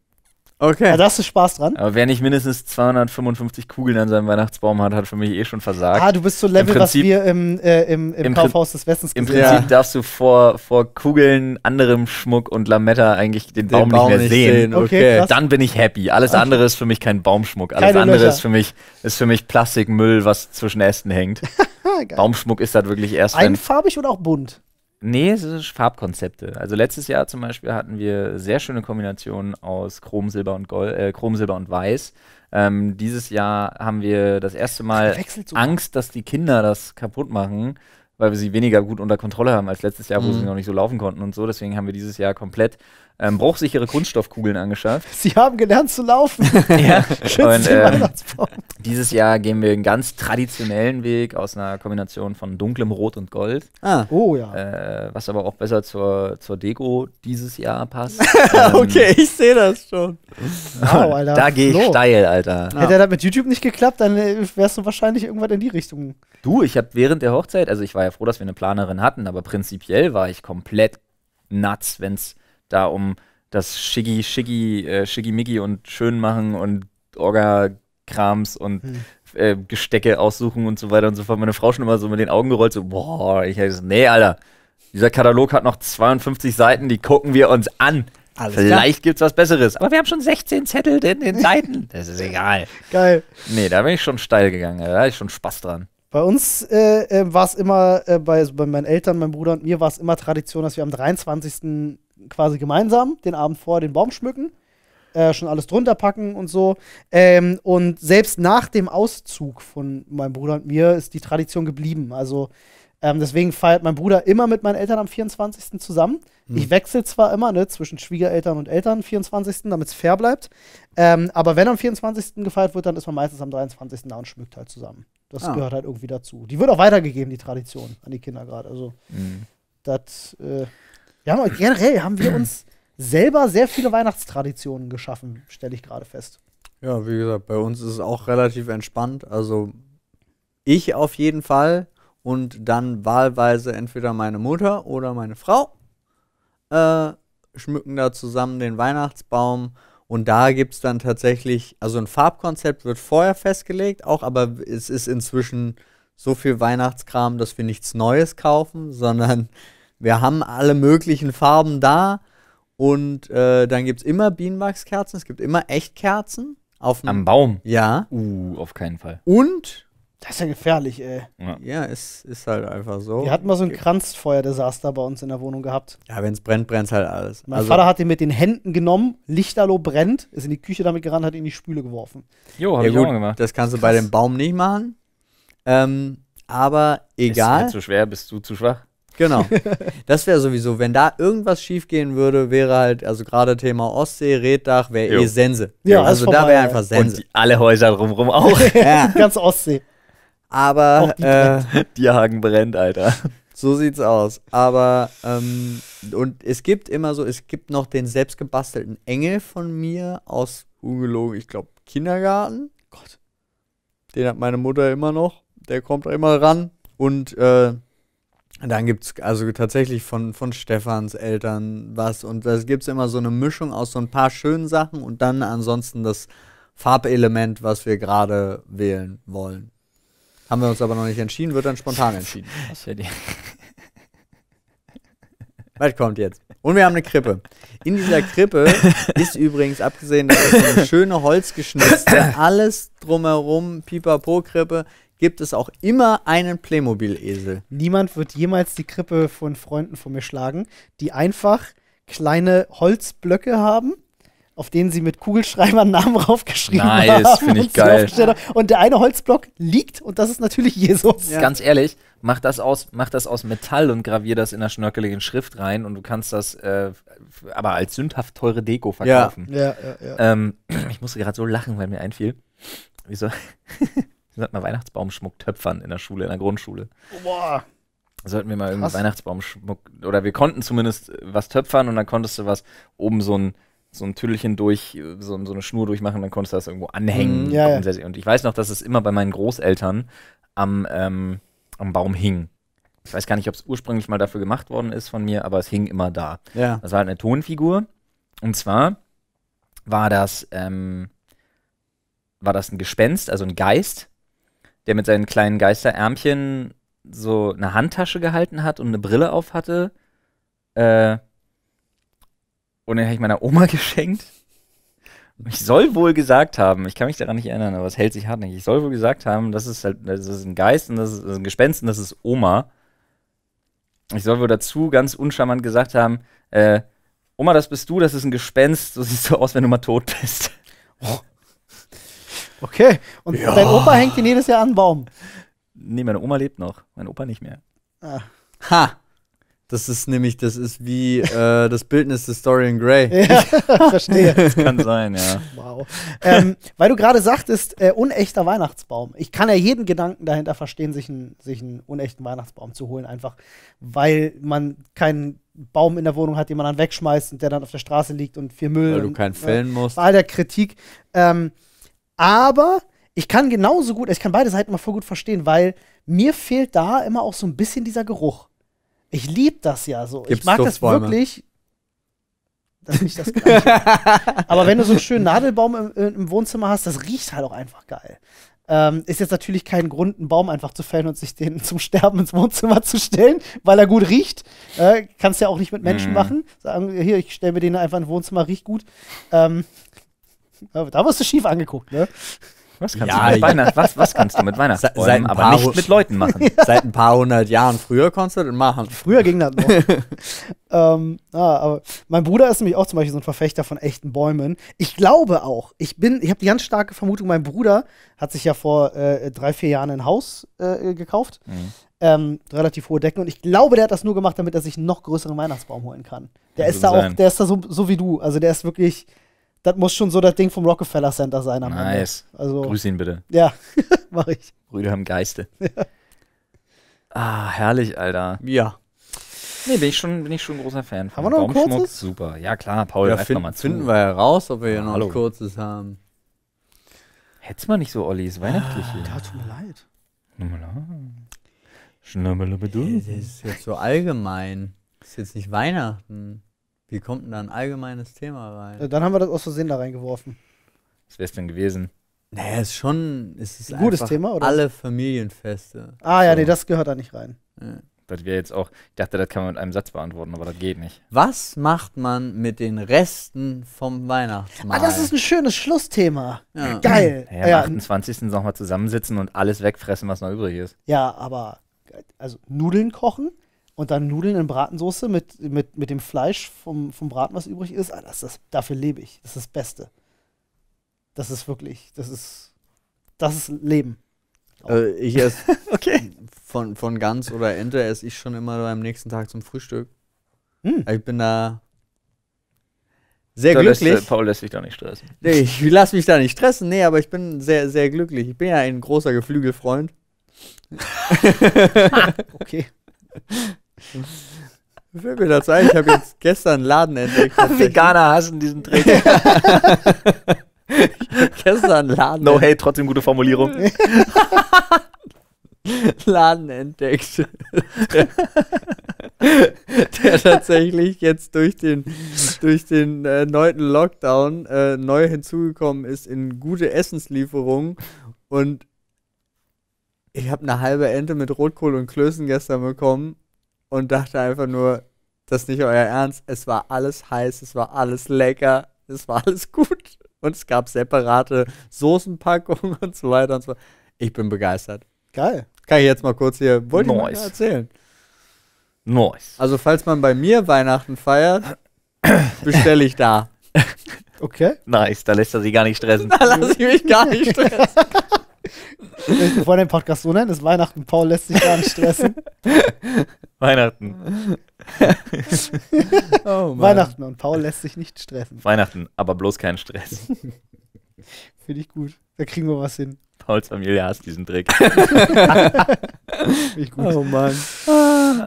Okay. Also da hast du Spaß dran. Aber wer nicht mindestens 255 Kugeln an seinem Weihnachtsbaum hat, hat für mich eh schon versagt. Ah, du bist so Level, Prinzip, was wir im, äh, im, im, im Kaufhaus des Westens gesehen haben. Im Prinzip ja. darfst du vor, vor Kugeln, anderem Schmuck und Lametta eigentlich den, den Baum, Baum, nicht mehr nicht sehen. sehen. Okay, okay. Dann bin ich happy. Alles okay. Ah. andere ist für mich kein Baumschmuck. Alles Keine andere ist für, mich, ist für mich Plastikmüll, was zwischen Ästen hängt. Baumschmuck ist das halt wirklich erst. Einfarbig oder auch bunt? Nee, es ist Farbkonzepte. Also letztes Jahr zum Beispiel hatten wir sehr schöne Kombinationen aus Chrom, Silber und Gold, äh, Chrom, Silber und Weiß. Ähm, dieses Jahr haben wir das erste Mal das Angst, dass die Kinder das kaputt machen, weil wir sie weniger gut unter Kontrolle haben als letztes Jahr, wo mhm. sie noch nicht so laufen konnten und so. Deswegen haben wir dieses Jahr komplett ähm, bruchsichere Kunststoffkugeln angeschafft. Sie haben gelernt zu laufen. ja. Und, ähm, dieses Jahr gehen wir einen ganz traditionellen Weg aus einer Kombination von dunklem Rot und Gold. Ah. Oh ja. Äh, was aber auch besser zur, zur Deko dieses Jahr passt. ähm, okay, ich sehe das schon. Wow, Alter. Da gehe ich steil, Alter. Ja. Hätte das mit YouTube nicht geklappt, dann äh, wärst du wahrscheinlich irgendwann in die Richtung. Du, ich habe während der Hochzeit, also ich war ja froh, dass wir eine Planerin hatten, aber prinzipiell war ich komplett nuts, wenn es da um das Shiggy, Shiggy, äh, Shiggy und Schönmachen und Orga-Krams und hm. äh, Gestecke aussuchen und so weiter und so fort. Meine Frau schon immer so mit den Augen gerollt, so, boah, ich hätte so, nee, Alter, dieser Katalog hat noch 52 Seiten, die gucken wir uns an. Alles Vielleicht gibt es was Besseres. Aber wir haben schon 16 Zettel in den Seiten. das ist egal. Geil. Nee, da bin ich schon steil gegangen. Da hatte ich schon Spaß dran. Bei uns äh, äh war es immer, äh, bei, also bei meinen Eltern, meinem Bruder und mir war es immer Tradition, dass wir am 23 quasi gemeinsam den Abend vorher den Baum schmücken, äh, schon alles drunter packen und so. Ähm, und selbst nach dem Auszug von meinem Bruder und mir ist die Tradition geblieben. Also ähm, deswegen feiert mein Bruder immer mit meinen Eltern am 24. zusammen. Mhm. Ich wechsle zwar immer ne, zwischen Schwiegereltern und Eltern am 24., damit es fair bleibt. Ähm, aber wenn am 24. gefeiert wird, dann ist man meistens am 23. da und schmückt halt zusammen. Das ah. gehört halt irgendwie dazu. Die wird auch weitergegeben, die Tradition, an die Kinder gerade. Also, mhm. das. Äh wir haben, generell haben wir uns selber sehr viele Weihnachtstraditionen geschaffen, stelle ich gerade fest. Ja, wie gesagt, bei uns ist es auch relativ entspannt. Also ich auf jeden Fall und dann wahlweise entweder meine Mutter oder meine Frau äh, schmücken da zusammen den Weihnachtsbaum. Und da gibt es dann tatsächlich, also ein Farbkonzept wird vorher festgelegt, auch, aber es ist inzwischen so viel Weihnachtskram, dass wir nichts Neues kaufen, sondern wir haben alle möglichen Farben da und äh, dann gibt es immer Bienenwachskerzen, es gibt immer Echtkerzen. Auf Am Baum? Ja. Uh, auf keinen Fall. Und das ist ja gefährlich, ey. Ja, ja es ist halt einfach so. Wir hatten mal so ein Kranzfeuer-Desaster bei uns in der Wohnung gehabt. Ja, wenn es brennt, brennt halt alles. Mein also Vater hat ihn mit den Händen genommen, Lichterloh brennt, ist in die Küche damit gerannt, hat ihn in die Spüle geworfen. Jo, hab ja, ich gut, auch gemacht. Das kannst du Krass. bei dem Baum nicht machen. Ähm, aber egal. Ist halt zu schwer, bist du zu schwach. Genau. Das wäre sowieso, wenn da irgendwas schiefgehen würde, wäre halt, also gerade Thema Ostsee, Reddach, wäre eh Sense. Ja, also da wäre einfach Sense. Und die, alle Häuser drumrum auch. ja. Ganz Ostsee. Aber die äh, Dierhagen brennt, Alter. So sieht's aus. Aber ähm, und es gibt immer so, es gibt noch den selbstgebastelten Engel von mir aus ungelogen, ich glaube Kindergarten. Gott, den hat meine Mutter immer noch. Der kommt immer ran und äh, dann gibt es also tatsächlich von, von Stefans Eltern was und das gibt es immer so eine Mischung aus so ein paar schönen Sachen und dann ansonsten das Farbelement, was wir gerade wählen wollen. Haben wir uns aber noch nicht entschieden, wird dann spontan entschieden. Was Was kommt jetzt? Und wir haben eine Krippe. In dieser Krippe ist übrigens, abgesehen davon, eine schöne Holzgeschnitzte, alles drumherum, pipapo-Krippe, gibt es auch immer einen Playmobil-Esel. Niemand wird jemals die Krippe von Freunden von mir schlagen, die einfach kleine Holzblöcke haben, auf denen sie mit Kugelschreibern Namen raufgeschrieben nice, haben. Nice, finde ich geil. Und der eine Holzblock liegt und das ist natürlich Jesus. Ja. Ganz ehrlich, mach das, aus, mach das aus Metall und gravier das in einer schnörkeligen Schrift rein und du kannst das äh, aber als sündhaft teure Deko verkaufen. Ja, ja, ja. ja. Ähm, ich musste gerade so lachen, weil mir einfiel. Wieso? wir sollten mal Weihnachtsbaumschmucktöpfern in der Schule, in der Grundschule. Boah. Sollten wir mal irgendwie Weihnachtsbaumschmuck, oder wir konnten zumindest äh, was töpfern und dann konntest du was oben so ein, so ein Tüdelchen durch, äh, so, so eine Schnur durchmachen, dann konntest du das irgendwo anhängen. Mhm, ja, ja. Und ich weiß noch, dass es immer bei meinen Großeltern am, ähm, am Baum hing. Ich weiß gar nicht, ob es ursprünglich mal dafür gemacht worden ist von mir, aber es hing immer da. Ja. Das war halt eine Tonfigur. Und zwar war das, ähm, war das ein Gespenst, also ein Geist, der mit seinen kleinen Geisterärmchen so eine Handtasche gehalten hat und eine Brille auf hatte. Äh, und den habe ich meiner Oma geschenkt. Ich soll wohl gesagt haben, ich kann mich daran nicht erinnern, aber es hält sich hartnäckig. Ich soll wohl gesagt haben, das ist halt, das ist ein Geist und das ist, ein Gespenst und das ist Oma. Ich soll wohl dazu ganz unscharmant gesagt haben, äh, Oma, das bist du, das ist ein Gespenst, so siehst du aus, wenn du mal tot bist. Oh, Okay. Und ja. dein Opa hängt ihn jedes Jahr an den Baum. Nee, meine Oma lebt noch. Mein Opa nicht mehr. Ah. Ha! Das ist nämlich, das ist wie äh, das Bildnis des Dorian Gray. Ja, verstehe. Das kann sein, ja. Wow. Ähm, weil du gerade sagtest, äh, unechter Weihnachtsbaum. Ich kann ja jeden Gedanken dahinter verstehen, sich einen, sich einen unechten Weihnachtsbaum zu holen, einfach weil man keinen Baum in der Wohnung hat, den man dann wegschmeißt und der dann auf der Straße liegt und viel Müll. Weil du keinen und, äh, musst. Bei all der Kritik. Ähm, aber ich kann genauso gut, also ich kann beide Seiten mal voll gut verstehen, weil mir fehlt da immer auch so ein bisschen dieser Geruch. Ich liebe das ja so. Gibt's ich mag das wirklich. Das ich das Gleiche. Aber wenn du so einen schönen Nadelbaum im, äh, im, Wohnzimmer hast, das riecht halt auch einfach geil. Ähm, ist jetzt natürlich kein Grund, einen Baum einfach zu fällen und sich den zum Sterben ins Wohnzimmer zu stellen, weil er gut riecht. Äh, kannst ja auch nicht mit Menschen mm. machen. Sagen, hier, ich stelle mir den einfach ins Wohnzimmer, riecht gut. Ähm, da wirst du schief angeguckt, ne? Was kannst, ja, du, mit was, was kannst du mit Weihnachtsbäumen, aber nicht mit Leuten machen? Seit ein paar hundert Jahren früher konntest du das machen. Früher ging das noch. ähm, ah, aber mein Bruder ist nämlich auch zum Beispiel so ein Verfechter von echten Bäumen. Ich glaube auch, ich bin, ich habe die ganz starke Vermutung, mein Bruder hat sich ja vor äh, drei, vier Jahren ein Haus äh, gekauft. Mhm. Ähm, relativ hohe Decken und ich glaube, der hat das nur gemacht, damit er sich einen noch größeren Weihnachtsbaum holen kann. Der kann ist so da sein. auch, der ist da so, so wie du. Also der ist wirklich das muss schon so das Ding vom Rockefeller Center sein am nice. Ende. Also, Grüß ihn bitte. Ja, mache ich. Brüder im Geiste. Ja. Ah, herrlich, Alter. Ja. Nee, bin ich schon, bin ich schon ein großer Fan von. Haben wir noch ein kurzes? Super. Ja, klar, Paul, ja, find, mal zu. Finden wir ja raus, ob wir hier noch ein kurzes haben. Hätt's mal nicht so, Olli, ist ah, weihnachtlich ah, hier. Ja, tut mir leid. Schnabbelabedu. Das ist jetzt so allgemein. Das ist jetzt nicht Weihnachten. Wie kommt denn da ein allgemeines Thema rein? dann haben wir das aus Versehen da reingeworfen. Was wär's denn gewesen? Naja, ist schon. Ist es ein gutes Thema, oder? Alle Familienfeste. Ah, ja, so. nee, das gehört da nicht rein. Ja. Das wäre jetzt auch. Ich dachte, das kann man mit einem Satz beantworten, aber das geht nicht. Was macht man mit den Resten vom Weihnachtsmarkt? Ah, das ist ein schönes Schlussthema. Ja. Geil. Ja, am ja, 28. nochmal zusammensitzen und alles wegfressen, was noch übrig ist. Ja, aber. Also Nudeln kochen? und dann Nudeln in Bratensoße mit, mit, mit dem Fleisch vom, vom Braten, was übrig ist. Ah, das ist, dafür lebe ich. Das ist das Beste. Das ist wirklich, das ist, das ist Leben. Äh, ich esse okay. von, von Gans oder Ente esse ich schon immer am nächsten Tag zum Frühstück. Hm. Ich bin da sehr da glücklich. Lässt, Paul lässt sich da nicht stressen. Nee, ich lasse mich da nicht stressen, nee, aber ich bin sehr, sehr glücklich. Ich bin ja ein großer Geflügelfreund. okay. Fällt mir das ein, ich habe jetzt gestern einen Laden entdeckt. Veganer hassen diesen Trick. gestern einen Laden. No hey, trotzdem gute Formulierung. Laden entdeckt. Der, der, tatsächlich jetzt durch den, durch den äh, neunten Lockdown äh, neu hinzugekommen ist in gute Essenslieferungen. Und ich habe eine halbe Ente mit Rotkohl und Klößen gestern bekommen und dachte einfach nur, das ist nicht euer Ernst. Es war alles heiß, es war alles lecker, es war alles gut. Und es gab separate Soßenpackungen und so weiter und so. fort. Ich bin begeistert. Geil. Kann ich jetzt mal kurz hier wollte nice. erzählen. Nice. Also falls man bei mir Weihnachten feiert, bestelle ich da. Okay. Nice, da lässt er sich gar nicht stressen. Da lasse ich mich gar nicht stressen. Wir wollen den Podcast so nennen, ist Weihnachten. Paul lässt sich gar nicht stressen. Weihnachten. oh Weihnachten und Paul lässt sich nicht stressen. Weihnachten, aber bloß keinen Stress. Finde ich gut. Da kriegen wir was hin. Pauls Familie hasst diesen Trick. Finde ich gut. Oh Mann. Ah,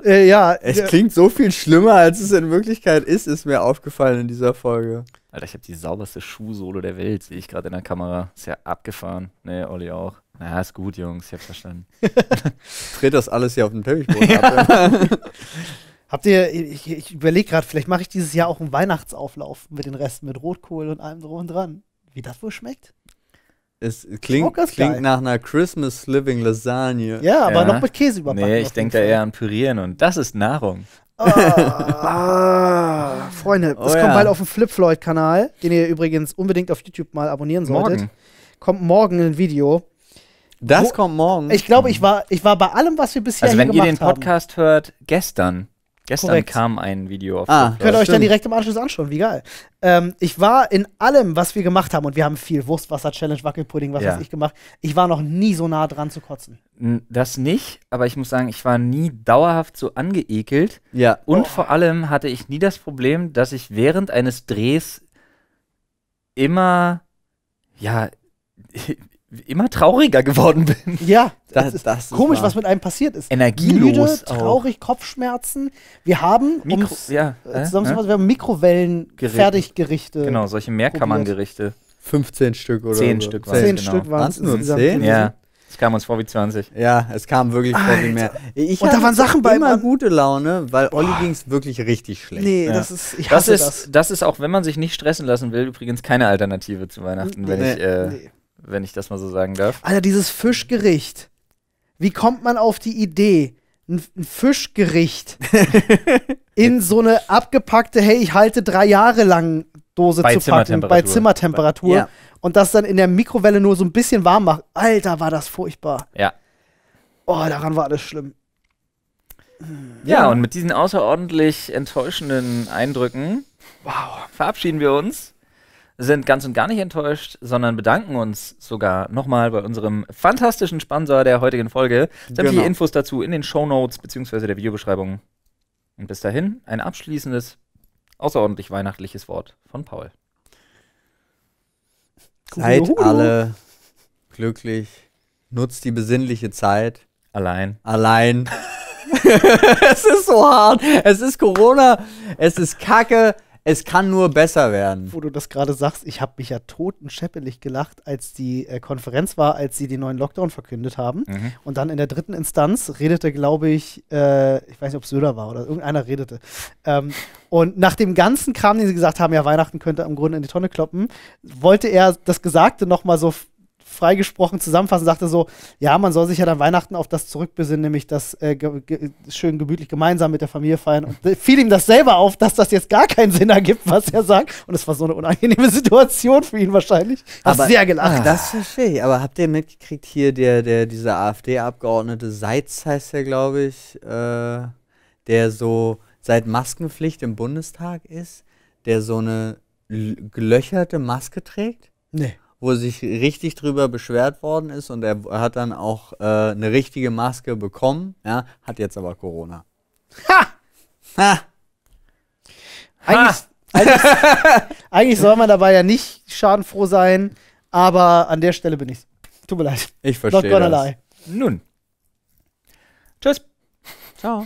äh, ja. Es äh, klingt so viel schlimmer, als es in Wirklichkeit ist, ist mir aufgefallen in dieser Folge. Alter, ich habe die sauberste Schuhsohle der Welt, sehe ich gerade in der Kamera. Ist ja abgefahren. Nee, Olli auch. Na, ist gut, Jungs, ich hab's verstanden. Dreht das alles hier auf den Teppichboden ab. Habt ihr, ich, ich überlege gerade, vielleicht mache ich dieses Jahr auch einen Weihnachtsauflauf mit den Resten, mit Rotkohl und allem drum und dran. Wie das wohl schmeckt? Es klingt, klingt nach einer Christmas Living Lasagne. Ja, aber ja. noch mit Käse überbacken. Nee, ich denke da eher an Pürieren und das ist Nahrung. Oh, ah, Freunde, oh, es ja. kommt bald auf den Flip Floyd Kanal, den ihr übrigens unbedingt auf YouTube mal abonnieren solltet. Morgen. Kommt morgen ein Video. Das Wo, kommt morgen. Ich glaube, ich war, ich war bei allem, was wir bisher also, haben. Also wenn ihr den Podcast haben. hört, gestern Gestern Korrekt. kam ein Video auf. Ah, könnt ihr euch dann direkt im Anschluss anschauen, wie geil. Ähm, ich war in allem, was wir gemacht haben, und wir haben viel Wurstwasser-Challenge, Wackelpudding, was ja. weiß ich gemacht. Ich war noch nie so nah dran zu kotzen. Das nicht, aber ich muss sagen, ich war nie dauerhaft so angeekelt. Ja. Und oh. vor allem hatte ich nie das Problem, dass ich während eines Drehs immer, ja, immer trauriger geworden bin. Ja, das, das ist das komisch, was mit einem passiert ist. Energielos. Müde, traurig, auch. Kopfschmerzen. Wir haben, Mikro, ja, äh, äh? wir haben Mikrowellen-Fertiggerichte. Genau, solche Mehrkammerngerichte. 15 Stück oder 10 so. Stück waren 10 genau. Stück waren es nur 10? Ja. Es kam uns vor wie 20. Ja, es kam wirklich Alter. vor wie mehr. Ich und da waren Sachen bei immer gute Laune, weil Olli ging es wirklich richtig schlecht. Nee, ja. das ist ich das ist das. das. ist auch wenn man sich nicht stressen lassen will, übrigens keine Alternative zu Weihnachten, nee. ich äh, nee wenn ich das mal so sagen darf. Alter, dieses Fischgericht. Wie kommt man auf die Idee, ein, Fischgericht in so eine abgepackte, hey, ich halte drei Jahre lang Dose bei zu packen bei Zimmertemperatur ja. und das dann in der Mikrowelle nur so ein bisschen warm macht. Alter, war das furchtbar. Ja. Oh, daran war alles schlimm. Ja, hm. ja, und mit diesen außerordentlich enttäuschenden Eindrücken wow. verabschieden wir uns sind ganz und gar nicht enttäuscht, sondern bedanken uns sogar nochmal bei unserem fantastischen Sponsor der heutigen Folge. Sämtliche genau. Infos dazu in den Shownotes bzw. der Videobeschreibung. Und bis dahin ein abschließendes, außerordentlich weihnachtliches Wort von Paul. Seid alle glücklich, nutzt die besinnliche Zeit. Allein. Allein. es ist so hart. Es ist Corona. Es ist Kacke. Es kann nur besser werden. Wo du das gerade sagst, ich habe mich ja totenscheppelig gelacht, als die äh, Konferenz war, als sie den neuen Lockdown verkündet haben. Mhm. Und dann in der dritten Instanz redete, glaube ich, äh, ich weiß nicht, ob Söder war oder irgendeiner redete. Ähm, und nach dem ganzen Kram, den sie gesagt haben, ja, Weihnachten könnte im Grunde in die Tonne kloppen, wollte er das Gesagte nochmal so freigesprochen zusammenfassen, sagte so, ja, man soll sich ja dann Weihnachten auf das zurückbesinnen, nämlich das äh, ge ge schön gemütlich gemeinsam mit der Familie feiern. Und äh, fiel ihm das selber auf, dass das jetzt gar keinen Sinn ergibt, was er sagt. Und es war so eine unangenehme Situation für ihn wahrscheinlich. Hast aber, sehr gelacht. Ach, das verstehe ich. Aber habt ihr mitgekriegt hier, der, der, dieser AfD-Abgeordnete Seitz heißt er, glaube ich, äh, der so seit Maskenpflicht im Bundestag ist, der so eine gelöcherte Maske trägt? Nee wo sich richtig drüber beschwert worden ist und er hat dann auch äh, eine richtige Maske bekommen, ja, hat jetzt aber Corona. Ha! Ha! Eigentlich, ha! Eigentlich, eigentlich soll man dabei ja nicht schadenfroh sein, aber an der Stelle bin ich's. Tut mir leid. Ich verstehe. Not gonna das. lie. Nun. Tschüss. Ciao.